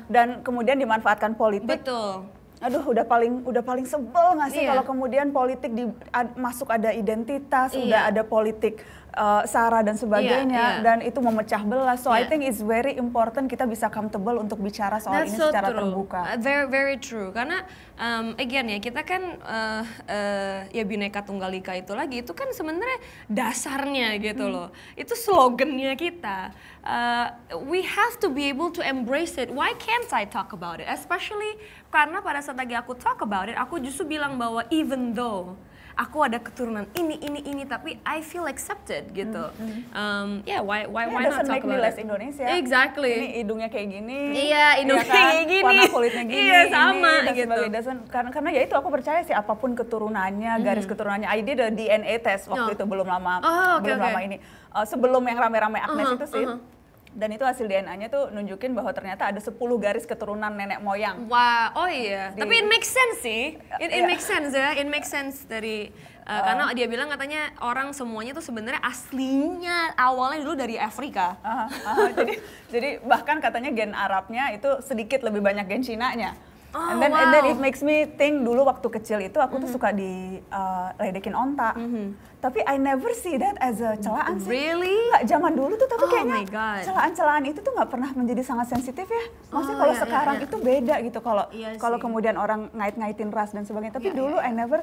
dan kemudian dimanfaatkan politik betul aduh udah paling udah paling sebel nggak sih iya. kalau kemudian politik di ad, masuk ada identitas, iya. udah ada politik uh, sara dan iya, sebagainya iya, iya. dan itu memecah belah. So yeah. I iya. think it's very important kita bisa comfortable untuk bicara soal That's ini so secara true. terbuka. Uh, very very true karena um, again ya kita kan uh, uh, ya bineka tunggal ika itu lagi itu kan sebenarnya dasarnya gitu hmm. loh. Itu slogannya kita. Uh, we have to be able to embrace it. Why can't I talk about it? Especially karena pada saat lagi aku talk about it, aku justru bilang bahwa even though aku ada keturunan ini ini ini tapi I feel accepted gitu. Mm -hmm. um, yeah, why why yeah, why not talk about it? Indonesia. Exactly. Ini hidungnya kayak gini. Iya, iya hidungnya kan? gini. Warna kulitnya gini. Iya, sama ini, gitu. Sebagai, Dan karena karena ya itu aku percaya sih apapun keturunannya, mm -hmm. garis keturunannya. I did a DNA test waktu oh. itu belum lama oh, okay, belum okay. lama ini. Uh, sebelum yang rame-rame Agnes uh -huh, itu sih. Uh -huh dan itu hasil DNA-nya tuh nunjukin bahwa ternyata ada 10 garis keturunan nenek moyang. Wah, wow. oh iya. Di, Tapi it makes sense sih. It, it yeah. makes sense ya. It makes sense dari uh, uh, karena dia bilang katanya orang semuanya tuh sebenarnya aslinya awalnya dulu dari Afrika. Uh, uh, jadi jadi bahkan katanya gen Arabnya itu sedikit lebih banyak gen Cina-nya. Oh, and then wow. and then it makes me think dulu waktu kecil itu aku mm -hmm. tuh mm-hmm. suka di uh, onta. Mm -hmm. Tapi I never see that as a celaan sih. Really? Nggak, zaman dulu tuh tapi oh kayaknya celaan-celaan itu tuh nggak pernah menjadi sangat sensitif ya. Maksudnya oh, kalau yeah, iya, sekarang yeah, yeah. itu beda gitu kalau yeah, kalau kemudian orang ngait-ngaitin ras dan sebagainya. Tapi yeah, iya, dulu yeah. I never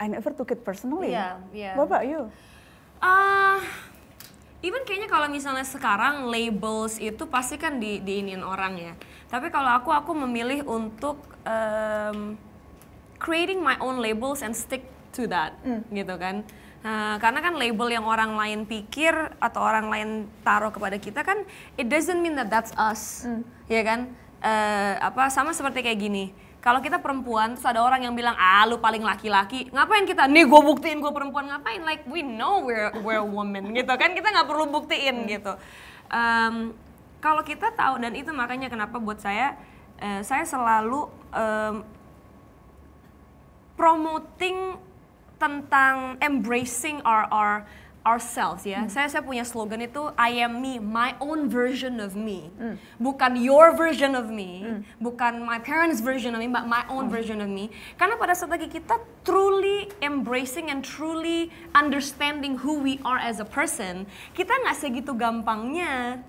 I never took it personally. Yeah, yeah. What about you? Ah uh, kalau misalnya sekarang labels itu pasti kan di diinin orang ya. Tapi kalau aku aku memilih untuk um, creating my own labels and stick to that mm. gitu kan. Uh, karena kan label yang orang lain pikir atau orang lain taruh kepada kita kan it doesn't mean that that's us. Mm. Ya kan? Uh, apa sama seperti kayak gini kalau kita perempuan terus ada orang yang bilang ah lu paling laki-laki ngapain kita nih gue buktiin gue perempuan ngapain like we know we're we're woman gitu kan kita nggak perlu buktiin gitu um, kalau kita tahu dan itu makanya kenapa buat saya uh, saya selalu um, promoting tentang embracing our our ourselves ya. Hmm. Saya saya punya slogan itu I am me, my own version of me. Hmm. Bukan your version of me, hmm. bukan my parents version of me, but my own hmm. version of me. Karena pada saat lagi kita truly embracing and truly understanding who we are as a person, kita nggak segitu gampangnya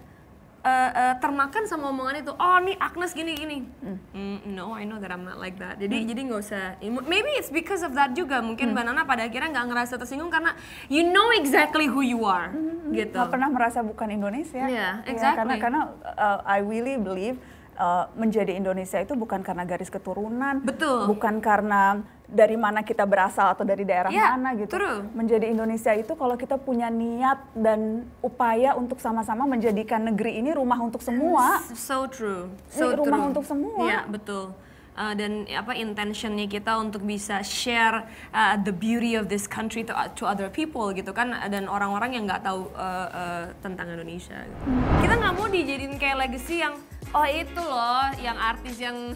uh, uh, termakan sama omongan itu oh nih Agnes gini gini mm. Mm, no I know that I'm not like that jadi mm. jadi nggak usah maybe it's because of that juga mungkin mm. banana pada akhirnya nggak ngerasa tersinggung karena you know exactly who you are mm. gitu nggak pernah merasa bukan Indonesia yeah, iya, iya, exactly. ya karena karena uh, I really believe uh, menjadi Indonesia itu bukan karena garis keturunan betul bukan karena dari mana kita berasal atau dari daerah yeah, mana gitu. True. Menjadi Indonesia itu kalau kita punya niat dan upaya untuk sama-sama menjadikan negeri ini rumah untuk semua. So true. So ini rumah true. untuk semua. Iya, betul. Uh, dan apa intentionnya kita untuk bisa share uh, the beauty of this country to, to other people gitu kan dan orang-orang yang nggak tahu uh, uh, tentang Indonesia. Gitu. Kita nggak mau dijadiin kayak legacy yang oh itu loh yang artis yang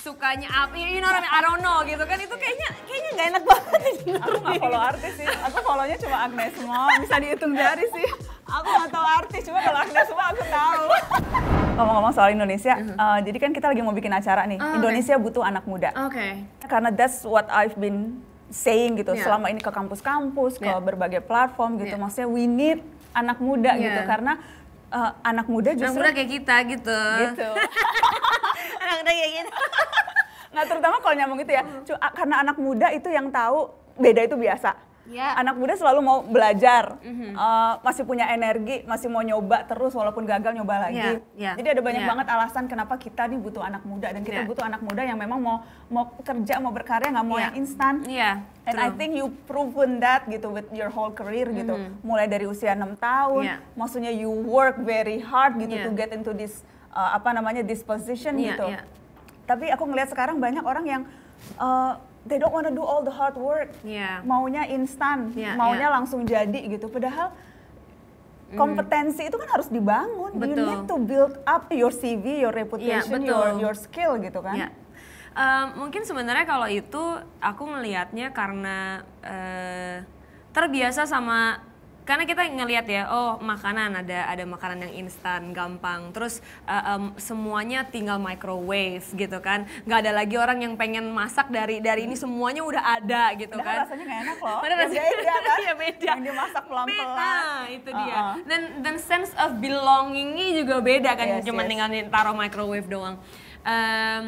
sukanya apa, you know what I don't know gitu kan. Itu kayaknya kayaknya nggak enak banget. Ya, gitu. Aku nggak follow artis sih, aku follownya cuma Agnes semua bisa dihitung jari sih. Aku nggak tahu artis, cuma kalau Agnes semua aku tahu. Ngomong-ngomong soal Indonesia, uh -huh. uh, eh, jadi kan kita lagi mau bikin acara nih, oh, Indonesia butuh anak muda. Oke. Okay. Karena that's what I've been saying gitu, yeah. selama ini ke kampus-kampus, ke yeah. berbagai platform gitu, yeah. maksudnya we need anak muda gitu. yeah. gitu, karena uh, anak muda justru anak muda kayak kita gitu. Gitu. [laughs] anak-anak kayak gitu. [laughs] Nah terutama kalau nyambung itu ya, hmm. karena anak muda itu yang tahu beda itu biasa. Yeah. Anak muda selalu mau belajar, mm-hmm. uh, masih punya energi, masih mau nyoba terus walaupun gagal nyoba iya, lagi. Yeah. Yeah. Jadi ada banyak yeah. banget alasan kenapa kita nih butuh anak muda dan kita yeah. butuh anak muda yang memang mau mau kerja, mau berkarya, nggak mau yeah. yang instan. Yeah. And True. I think you proven that gitu with your whole career gitu. Mm-hmm. Mulai dari usia 6 tahun, yeah. maksudnya you work very hard gitu yeah. to get into this uh, apa namanya disposition yeah, gitu. Yeah. Tapi aku ngelihat sekarang banyak orang yang uh, they don't wanna do all the hard work. Yeah. Maunya instan, yeah, maunya yeah. langsung jadi gitu. Padahal mm. kompetensi mm. itu kan harus dibangun. Betul. You need to build up your CV, your iya, reputation, yeah, betul. your your skill gitu kan. Yeah. Iya. Uh, mungkin sebenarnya kalau itu aku melihatnya karena uh, terbiasa sama karena kita ngelihat ya oh makanan ada ada makanan yang instan gampang terus uh, um, semuanya tinggal microwave gitu kan nggak ada lagi orang yang pengen masak dari dari ini semuanya udah ada gitu kan rasanya nggak enak loh Padahal rasanya beda kan [laughs] ya beda yang dimasak pelan pelan itu uh -uh. dia dan dan sense of belongingnya juga beda kan yes, cuma yes. tinggal taruh microwave doang um,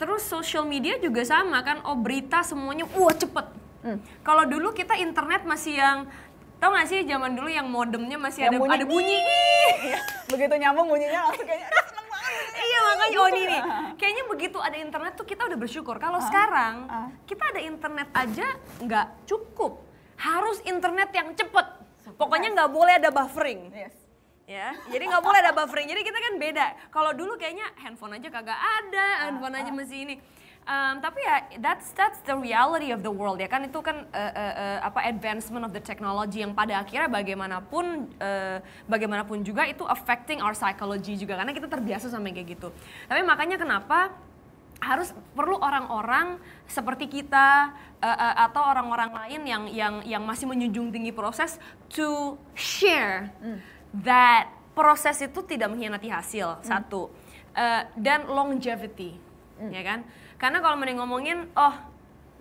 terus social media juga sama kan oh berita semuanya wah cepet Hmm. Kalau dulu kita internet masih yang Tau gak sih zaman dulu yang modemnya masih yang ada bunyi, ada bunyi. Iya. Begitu nyambung bunyinya langsung kayaknya ah, iya makanya oh ini iya. Kayaknya begitu ada internet tuh kita udah bersyukur. Kalau uh, sekarang uh. kita ada internet aja nggak cukup. Harus internet yang cepet. Pokoknya nggak boleh ada buffering. Yes ya jadi nggak boleh ada buffering jadi kita kan beda kalau dulu kayaknya handphone aja kagak ada handphone aja masih ini Um, tapi ya that's that's the reality of the world ya kan itu kan uh, uh, uh, apa advancement of the technology yang pada akhirnya bagaimanapun uh, bagaimanapun juga itu affecting our psychology juga karena kita terbiasa sama kayak gitu. Tapi makanya kenapa harus perlu orang-orang seperti kita uh, uh, atau orang-orang lain yang yang yang masih menjunjung tinggi proses to share mm. that proses itu tidak mengkhianati hasil mm. satu uh, dan longevity mm. ya kan karena kalau mending ngomongin, oh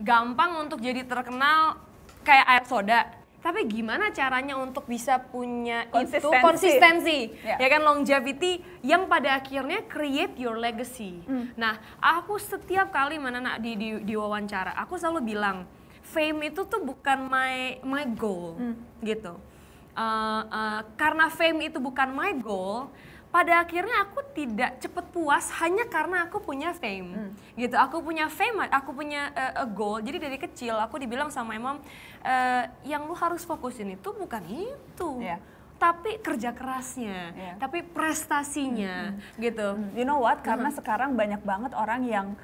gampang untuk jadi terkenal kayak air soda. Tapi gimana caranya untuk bisa punya konsistensi. itu konsistensi, yeah. ya kan longevity yang pada akhirnya create your legacy. Mm. Nah, aku setiap kali mana nak di, di, di wawancara, aku selalu bilang fame itu tuh bukan my my goal, mm. gitu. Uh, uh, karena fame itu bukan my goal, pada akhirnya aku tidak cepet puas hanya karena aku punya fame hmm. gitu aku punya fame aku punya uh, a goal jadi dari kecil aku dibilang sama emang uh, yang lu harus fokusin itu bukan itu yeah tapi kerja kerasnya, yeah. tapi prestasinya -hmm. hmm. gitu. Hmm, you know what? Karena -hmm. sekarang banyak banget orang yang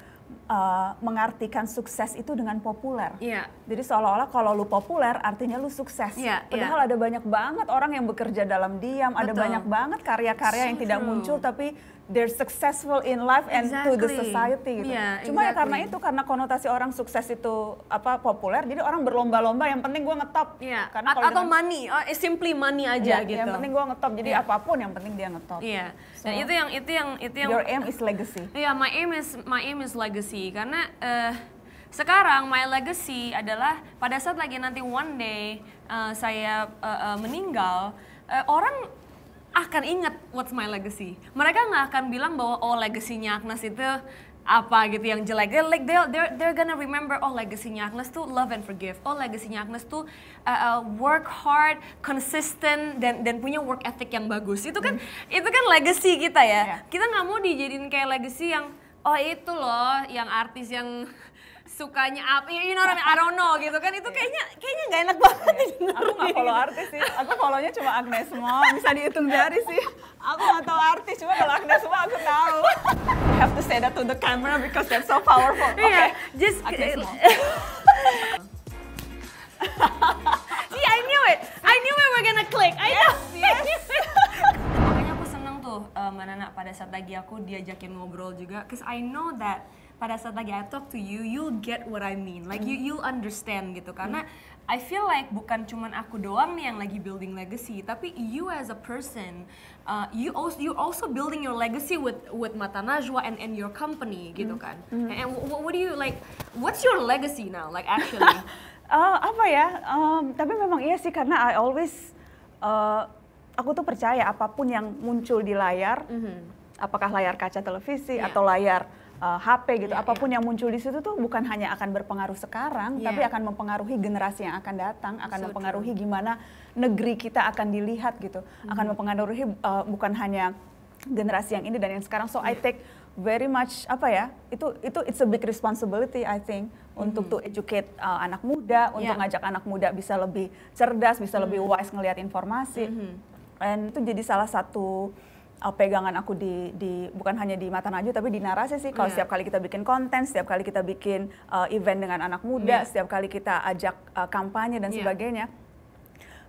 uh, mengartikan sukses itu dengan populer. Yeah. Jadi seolah-olah kalau lu populer artinya lu sukses. Yeah, iya. Padahal yeah. ada banyak banget orang yang bekerja dalam diam, Betul. ada banyak banget karya-karya yang tidak muncul tapi they're successful in life and exactly. to the society gitu. Yeah, Cuma exactly. ya karena itu karena konotasi orang sukses itu apa populer, jadi orang berlomba-lomba yang penting gue ngetop. Yeah. Karena atau dengan, money, oh, eh, simply money aja yeah, gitu. Yang penting gue ngetop, jadi yeah. apapun yang penting dia ngetop. Yeah. So, Dan itu yang itu yang itu yang. Your aim is legacy. Iya, yeah, my aim is my aim is legacy karena. Uh, sekarang my legacy adalah pada saat lagi nanti one day uh, saya uh, uh, meninggal uh, orang akan ingat what's my legacy. Mereka nggak akan bilang bahwa oh legasinya Agnes itu apa gitu yang jelek. They're like they're they're, they're gonna remember oh legasinya Agnes tuh love and forgive. Oh legasinya Agnes tuh uh, uh, work hard, consistent dan dan punya work ethic yang bagus. Itu kan hmm. itu kan legacy kita ya. Yeah. Kita nggak mau dijadiin kayak legacy yang oh itu loh yang artis yang sukanya apa ya, you know what I mean I don't know gitu kan itu iya. kayaknya kayaknya nggak enak banget yeah. aku nggak follow artis sih aku follownya cuma Agnes Mo bisa dihitung jari sih aku nggak tahu artis cuma kalau Agnes Mo aku tahu I have to say that to the camera because that's so powerful iya, okay yeah, just Agnes Mo [laughs] see I knew it I knew we were gonna click I yes, know yes. makanya aku seneng tuh uh, eh, Manana pada saat lagi aku diajakin ngobrol juga because I know that pada saat lagi I talk to you, you'll get what I mean. Like you hmm. you'll understand gitu. Karena hmm. I feel like bukan cuman aku doang nih yang lagi building legacy, tapi you as a person, uh, you also you also building your legacy with with Mata Najwa and and your company gitu hmm. kan. Mm And what, what do you like? What's your legacy now? Like actually. [laughs] uh, apa ya? Um, tapi memang iya sih karena I always uh, aku tuh percaya apapun yang muncul di layar, mm -hmm. apakah layar kaca televisi yeah. atau layar uh, eh, HP gitu, yeah, iya. apapun yeah. yang muncul di situ tuh bukan hanya akan berpengaruh sekarang, yeah. tapi akan mempengaruhi generasi yang akan datang, akan so mempengaruhi true. gimana negeri kita akan dilihat gitu, hmm. akan mhm. mempengaruhi uh, bukan hanya generasi yang ini dan yang sekarang. So yeah. I iya. take very much apa ya itu itu it's a big responsibility I think mm-hmm. untuk to educate uh, anak muda, yeah. untuk iya. ngajak anak muda bisa lebih cerdas, bisa mm-hmm. lebih mhm. wise ngelihat informasi, mm-hmm. and itu jadi salah satu Uh, pegangan aku di, di bukan hanya di mata Najwa tapi di narasi sih kalau yeah. setiap kali kita bikin konten setiap kali kita bikin uh, event dengan anak muda yeah. setiap kali kita ajak uh, kampanye dan yeah. sebagainya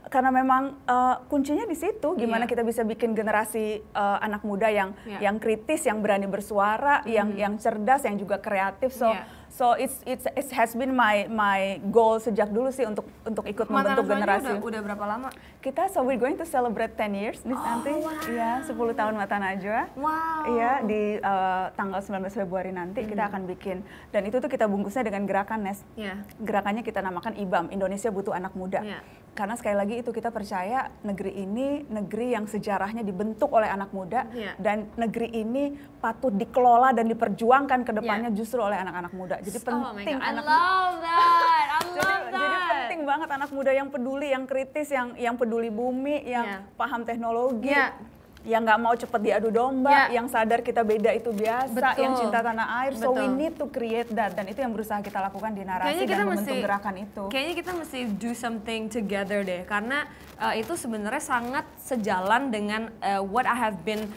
karena memang uh, kuncinya di situ gimana yeah. kita bisa bikin generasi uh, anak muda yang yeah. yang kritis yang berani bersuara mm. yang yang cerdas yang juga kreatif so yeah So it's it's it has been my my goal sejak dulu sih untuk untuk ikut Mata membentuk generasi. Udah, udah berapa lama? Kita so we're going to celebrate 10 years this oh, nanti. Wow. 10 iya, tahun Mata Najwa. Wow. Iya, di uh, tanggal 19 Februari nanti hmm. kita mm-hmm. akan bikin dan itu tuh kita bungkusnya dengan gerakan Nes. Yeah. Gerakannya kita namakan IBAM, Indonesia Butuh Anak Muda. Yeah. Karena sekali lagi itu kita percaya negeri ini negeri yang sejarahnya dibentuk oleh anak muda yeah. dan negeri ini patut dikelola dan diperjuangkan ke depannya yeah. justru oleh anak-anak muda jadi oh penting oh anak I love that. I love jadi, that. Jadi penting banget anak muda yang peduli, yang kritis, yang yang peduli bumi, yang yeah. paham teknologi. Yeah yang nggak mau cepet diadu domba, yeah. yang sadar kita beda itu biasa, Betul. yang cinta tanah air. Betul. So we need to create that dan itu yang berusaha kita lakukan di narasi kayaknya kita dan mesti, gerakan itu. Kayaknya kita mesti do something together deh, karena uh, itu sebenarnya sangat sejalan dengan uh, what I have been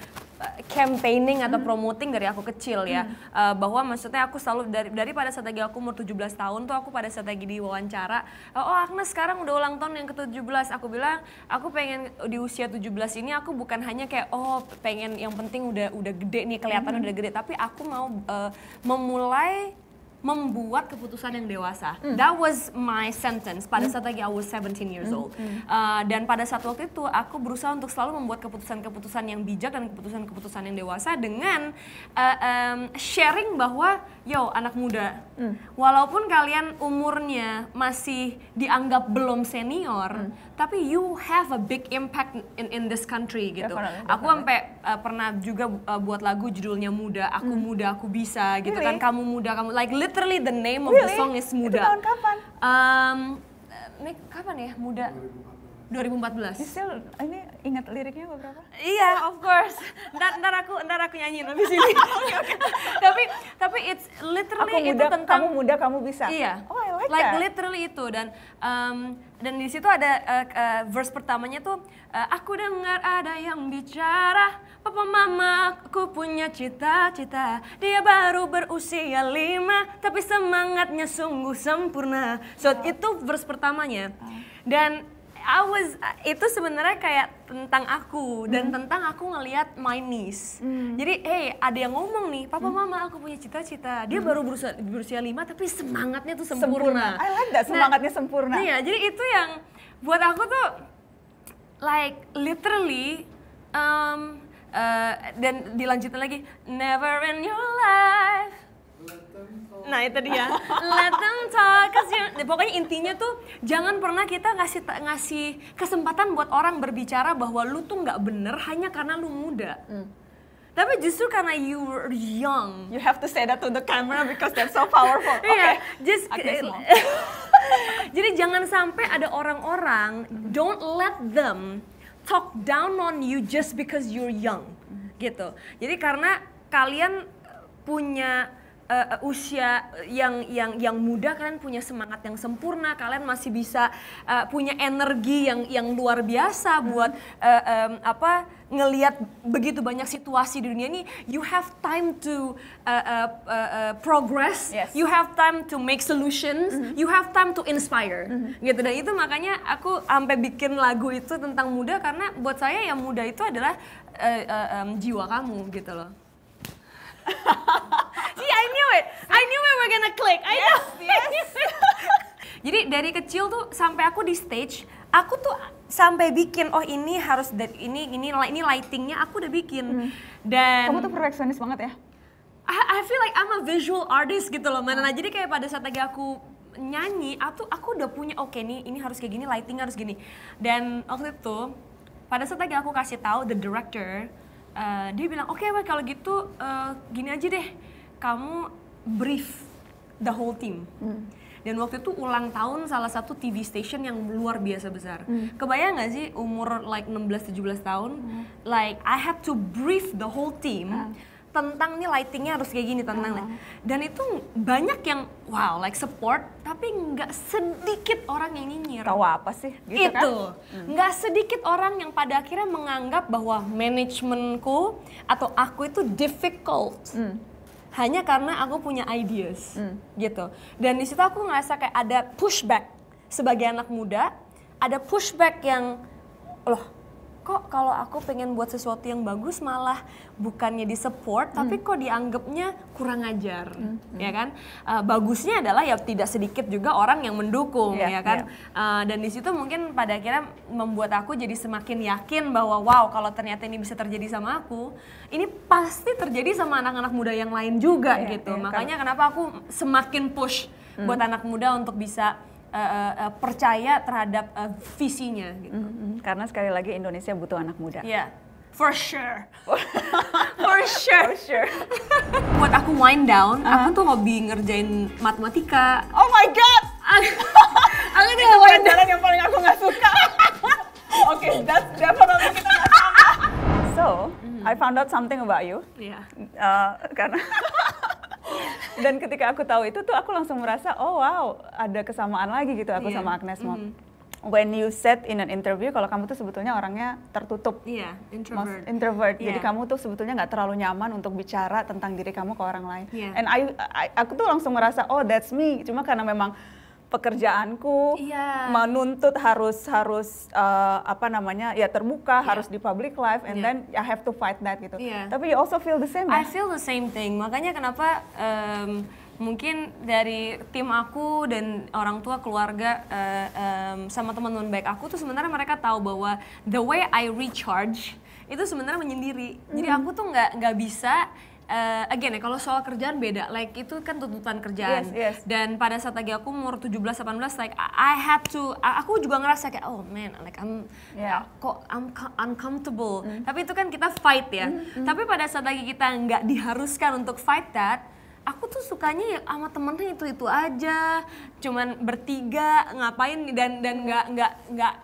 campaigning atau hmm. promoting dari aku kecil ya uh, bahwa maksudnya aku selalu dari pada strategi aku umur 17 tahun tuh aku pada strategi di wawancara eh, oh Agnes sekarang udah ulang tahun yang ke-17 aku bilang aku pengen di usia 17 ini aku bukan hanya kayak oh pengen yang penting udah udah gede nih kelihatan hmm. udah gede tapi aku mau uh, memulai membuat keputusan yang dewasa. Mm. That was my sentence pada saat lagi I was 17 years hmm. old. Mm. Uh, dan pada saat waktu itu aku berusaha untuk selalu membuat keputusan-keputusan yang bijak dan keputusan-keputusan yang dewasa dengan uh, um, sharing bahwa yo anak muda, mm. walaupun kalian umurnya masih dianggap belum senior, mm. tapi you have a big impact in in this country gitu. Definitely, definitely. Aku sampai uh, pernah juga uh, buat lagu judulnya Muda, Aku hmm. Muda, Aku Bisa gitu kan. really? kan. Kamu muda, kamu like literally the name really? of the song is Muda. Itu tahun kapan? Um, Nick, kapan ya Muda? 2014. You still, ini ingat liriknya berapa? Iya, yeah, of course. Ntar, ntar aku ntar aku nyanyiin habis ini. okay, [laughs] okay. tapi tapi it's literally aku muda, itu tentang kamu muda kamu bisa. Iya. Oh, I like, like that. literally itu dan um, dan di situ ada uh, uh, verse pertamanya tuh uh, aku dengar ada yang bicara Papa mama, aku punya cita-cita Dia baru berusia lima Tapi semangatnya sungguh sempurna So, itu verse pertamanya Dan I was itu sebenarnya kayak tentang aku dan hmm. tentang aku ngeliat my niece. Mm. Jadi hey ada yang ngomong nih, papa mm. mama aku punya cita-cita. Dia mm. baru berusia, berusia lima tapi semangatnya tuh sempurna. sempurna. I like that nah, semangatnya nah, sempurna. Iya jadi itu yang buat aku tuh like literally um, Eh, dan dilanjutin lagi never in your life Nah itu dia, let them talk. You... Nah, pokoknya intinya tuh jangan pernah kita ngasih ngasih kesempatan buat orang berbicara bahwa lu tuh nggak bener hanya karena lu muda. Mm. Tapi justru karena you were young. You have to say that to the camera because that's so powerful. Iya, okay. Yeah, just eh, [laughs] Jadi jangan sampai ada orang-orang don't let them talk down on you just because you're young gitu. Jadi karena kalian punya uh, usia yang yang yang muda kalian punya semangat yang sempurna kalian masih bisa uh, punya energi yang yang luar biasa mm-hmm. buat uh, um, apa ngelihat begitu banyak situasi di dunia ini you have time to uh, uh, uh, progress yes. you have time to make solutions mm-hmm. you have time to inspire mm-hmm. gitu dan itu makanya aku sampai bikin lagu itu tentang muda karena buat saya yang muda itu adalah uh, uh, um, jiwa kamu gitu loh [laughs] See, I knew it. I knew we were gonna click. I yes, know. [laughs] Yes. Jadi dari kecil tuh sampai aku di stage, aku tuh sampai bikin oh ini harus dari ini ini ini lightingnya aku udah bikin. Hmm. Dan kamu tuh perfeksionis banget ya? I, feel like I'm a visual artist gitu loh, mana. jadi kayak pada saat lagi aku nyanyi, aku aku udah punya oke okay, nih, ini harus kayak gini, lighting harus gini. Dan waktu itu pada saat lagi aku kasih tahu the director, uh, dia bilang oke okay, kalau gitu uh, gini aja deh kamu brief the whole team hmm. dan waktu itu ulang tahun salah satu TV station yang luar biasa besar hmm. kebayang gak sih umur like 16-17 tahun hmm. like I have to brief the whole team hmm tentang nih lightingnya harus kayak gini tentang uh -huh. dan itu banyak yang wow like support tapi nggak sedikit orang yang nyinyir tahu apa sih gitu kan? itu hmm. nggak kan? sedikit orang yang pada akhirnya menganggap bahwa manajemenku atau aku itu difficult hmm. hanya karena aku punya ideas hmm. gitu dan di situ aku ngerasa kayak ada pushback sebagai anak muda ada pushback yang loh kok kalau aku pengen buat sesuatu yang bagus malah bukannya di support hmm. tapi kok dianggapnya kurang ajar hmm. hmm. ya kan uh, bagusnya adalah ya tidak sedikit juga orang yang mendukung yeah, ya kan yeah. Iya. uh, dan di situ mungkin pada akhirnya membuat aku jadi semakin yakin bahwa wow kalau ternyata ini bisa terjadi sama aku ini pasti terjadi sama anak-anak muda yang lain juga yeah, gitu yeah, kan? makanya kenapa aku semakin push hmm. buat anak muda untuk bisa uh, uh, percaya terhadap uh, visinya gitu. Mm -hmm. Karena sekali lagi Indonesia butuh anak muda. Ya, Yeah. [laughs] For sure. For sure. For [laughs] sure. Buat aku wind down, uh. aku tuh hobi ngerjain matematika. Oh my god. aku [laughs] tuh wind down yang paling aku nggak suka. Oke, okay, that's definitely kita nggak sama. So, mm -hmm. I found out something about you. Iya. Yeah. Uh, karena dan ketika aku tahu itu tuh aku langsung merasa oh wow ada kesamaan lagi gitu aku yeah. sama Agnes mau mm. Mm-hmm. When you said in an interview, kalau kamu tuh sebetulnya orangnya tertutup, yeah, introvert. Most introvert. Yeah. Jadi iya. kamu tuh sebetulnya nggak terlalu nyaman untuk bicara tentang diri kamu ke orang lain. Yeah. And I, I, aku tuh langsung merasa, oh that's me. Cuma karena memang pekerjaanku iya. menuntut harus harus uh, apa namanya ya terbuka iya. harus di public life and iya. then I have to fight that gitu. Iya. Tapi you also feel the same. I ya? feel the same thing. Makanya kenapa um, mungkin dari tim aku dan orang tua keluarga uh, um, sama teman-teman baik aku tuh sebenarnya mereka tahu bahwa the way I recharge itu sebenarnya menyendiri. Mm. Jadi hmm. aku tuh nggak nggak bisa uh, again ya kalau soal kerjaan beda like itu kan tuntutan kerjaan yes, yes. dan pada saat lagi aku umur 17 18 like I had to aku juga ngerasa kayak oh man like I'm yeah. kok I'm uncomfortable mm. tapi itu kan kita fight ya mm, -hmm. tapi pada saat lagi kita nggak diharuskan untuk fight that aku tuh sukanya ya sama temennya itu itu aja cuman bertiga ngapain dan dan nggak nggak nggak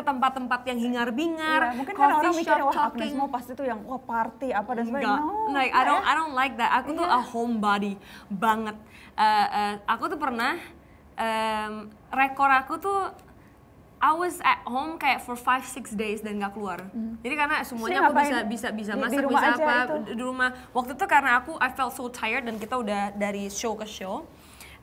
ke tempat-tempat yang hingar-bingar. Yeah, mungkin kan orang mikir wah Agnes mau pasti tuh yang wah party apa dan sebagainya. No, oh, like I don't ya? I don't like that. Aku yeah. tuh iya. a homebody banget. Uh, uh, aku tuh pernah um, rekor aku tuh I was at home kayak for 5 6 days dan gak keluar. Mm. Jadi karena semuanya Sini aku bisa bisa bisa di, masak di bisa apa itu. di rumah. Waktu itu karena aku I felt so tired dan kita udah dari show ke show.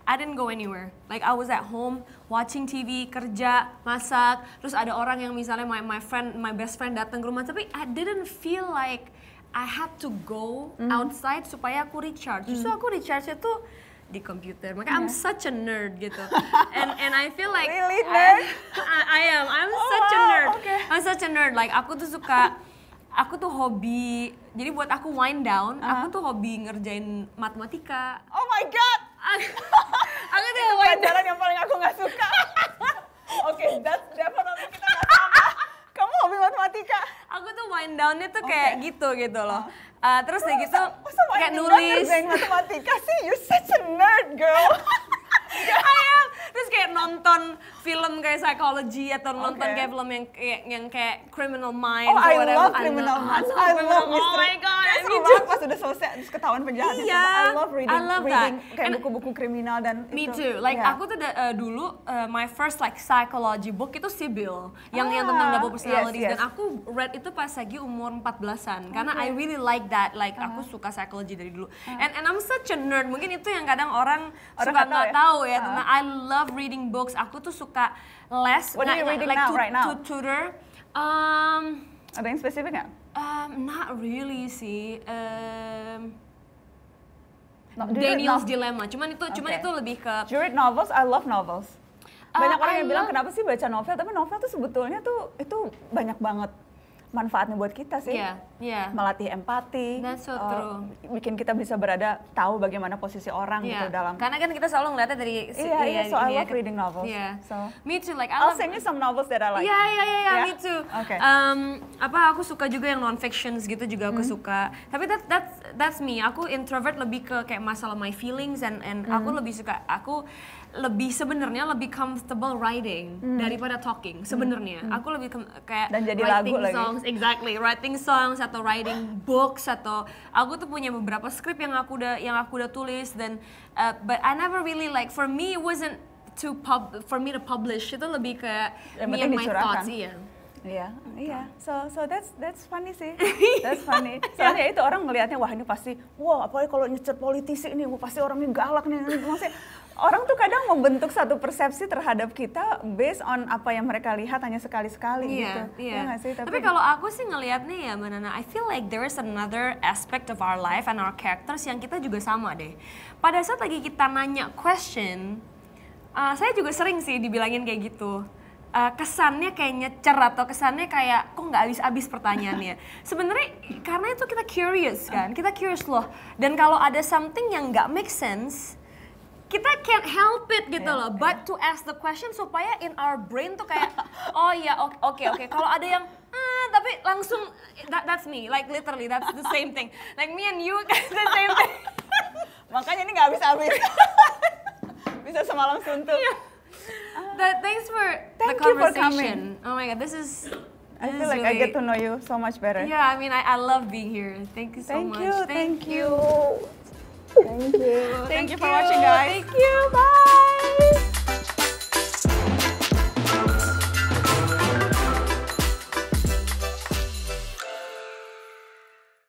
I didn't go anywhere. Like I was at home watching TV, kerja, masak, terus ada orang yang misalnya my my friend, my best friend datang ke rumah, tapi I didn't feel like I had to go mm. outside supaya aku recharge. Justru mm. Mm-hmm. aku recharge itu di komputer. Makanya yeah. I'm such a nerd gitu. [laughs] and and I feel like really nerd. [laughs] I, I am. I'm oh, such a nerd. Okay. I'm such a nerd. Like aku tuh suka aku tuh hobi jadi buat aku wind down, uh -huh. aku uh-huh. tuh hobi ngerjain matematika. Oh my god. down-nya tuh kayak okay. gitu gitu loh. Uh, terus kayak gitu masa, masa kayak nulis. matematika sih, you such a nerd girl. Ayam. [laughs] Terus kayak nonton film kayak psychology atau okay. nonton kayak film yang, yang yang kayak criminal mind. Oh, I whatever. love criminal minds. I love, I love mystery. Oh my god banget pas udah selesai terus ketahuan penjahatnya. Iya. sama I love reading, I love reading that. kayak buku-buku kriminal dan Me itu. too. Like yeah. aku tuh uh, dulu uh, my first like psychology book itu Sibyl yang ah, yang tentang double personalities yes, yes. dan aku read itu pas lagi umur 14-an karena I really like that like uh -huh. aku uh-huh. suka psychology dari dulu. Uh -huh. And and I'm such a nerd. Mungkin itu yang kadang orang, orang suka nggak tahu ya, ya uh -huh. tentang I love reading books. Aku tuh suka les What nah, are you reading like now, to, right now? to tutor. Um, ada yang spesifik nggak? Um, not really sih. Um, Daniel's no, Dilemma. Cuman itu, okay. cuman itu lebih ke. Do you read novels? I love novels. Uh, banyak uh, orang yang bilang kenapa sih baca novel, tapi novel tuh sebetulnya tuh itu banyak banget manfaatnya buat kita sih. Yeah, yeah. Melatih empati. That's so uh, Bikin kita bisa berada tahu bagaimana posisi orang yeah. gitu dalam. Karena kan kita selalu ngeliatnya dari Iya, iya, iya, so I iya, love kan? reading novels. Yeah. So me too like I love, I'll send you some novels that I like. Iya, iya, iya, me too. Okay. Um, apa aku suka juga yang non fictions gitu juga aku mm. suka. Tapi that that's that's me. Aku introvert lebih ke kayak masalah my feelings and and mm. aku hmm. lebih suka aku lebih sebenarnya lebih comfortable writing mm. daripada talking sebenarnya mm. aku lebih kayak Dan jadi writing lagu songs lagi. exactly writing songs atau writing books atau aku tuh punya beberapa skrip yang aku udah yang aku udah tulis dan uh, but I never really like for me it wasn't to pub for me to publish itu lebih kayak yang me and my thoughts iya Iya, iya. So so that's that's funny sih. [laughs] Iya. That's funny. Soalnya itu orang ngelihatnya wah ini pasti wah wow, apalagi kalau nyecer politisi ini wah pasti orangnya galak nih. Gitu. Maksudnya orang tuh kadang membentuk satu persepsi terhadap kita based on apa yang mereka lihat hanya sekali-sekali yeah, gitu. Yeah. Iya, iya sih? Tapi, Tapi kalau aku sih ngelihatnya ya Manana, I feel like there is another aspect of our life and our characters yang kita juga sama deh. Pada saat lagi kita nanya question, uh, saya juga sering sih dibilangin kayak gitu uh, kesannya kayak nyecer atau kesannya kayak kok nggak habis-habis pertanyaannya. [laughs] Sebenarnya karena itu kita curious kan, kita curious loh. Dan kalau ada something yang nggak make sense, kita can't help it gitu yeah, loh, yeah. but to ask the question supaya in our brain tuh kayak oh ya oke okay, oke okay. kalau ada yang ah, tapi langsung that, that's me like literally that's the same thing like me and you that's [laughs] the same thing [laughs] makanya ini nggak habis habis bisa semalam suntuk yeah. but ah. thanks for Thank the conversation. For oh my god, this is. I feel like really, I get to know you so much better. Yeah, I mean, I, I love being here. Thank you so Thank much. You. Thank, Thank you. you. Thank you. Thank you for watching, guys. Thank you. Bye.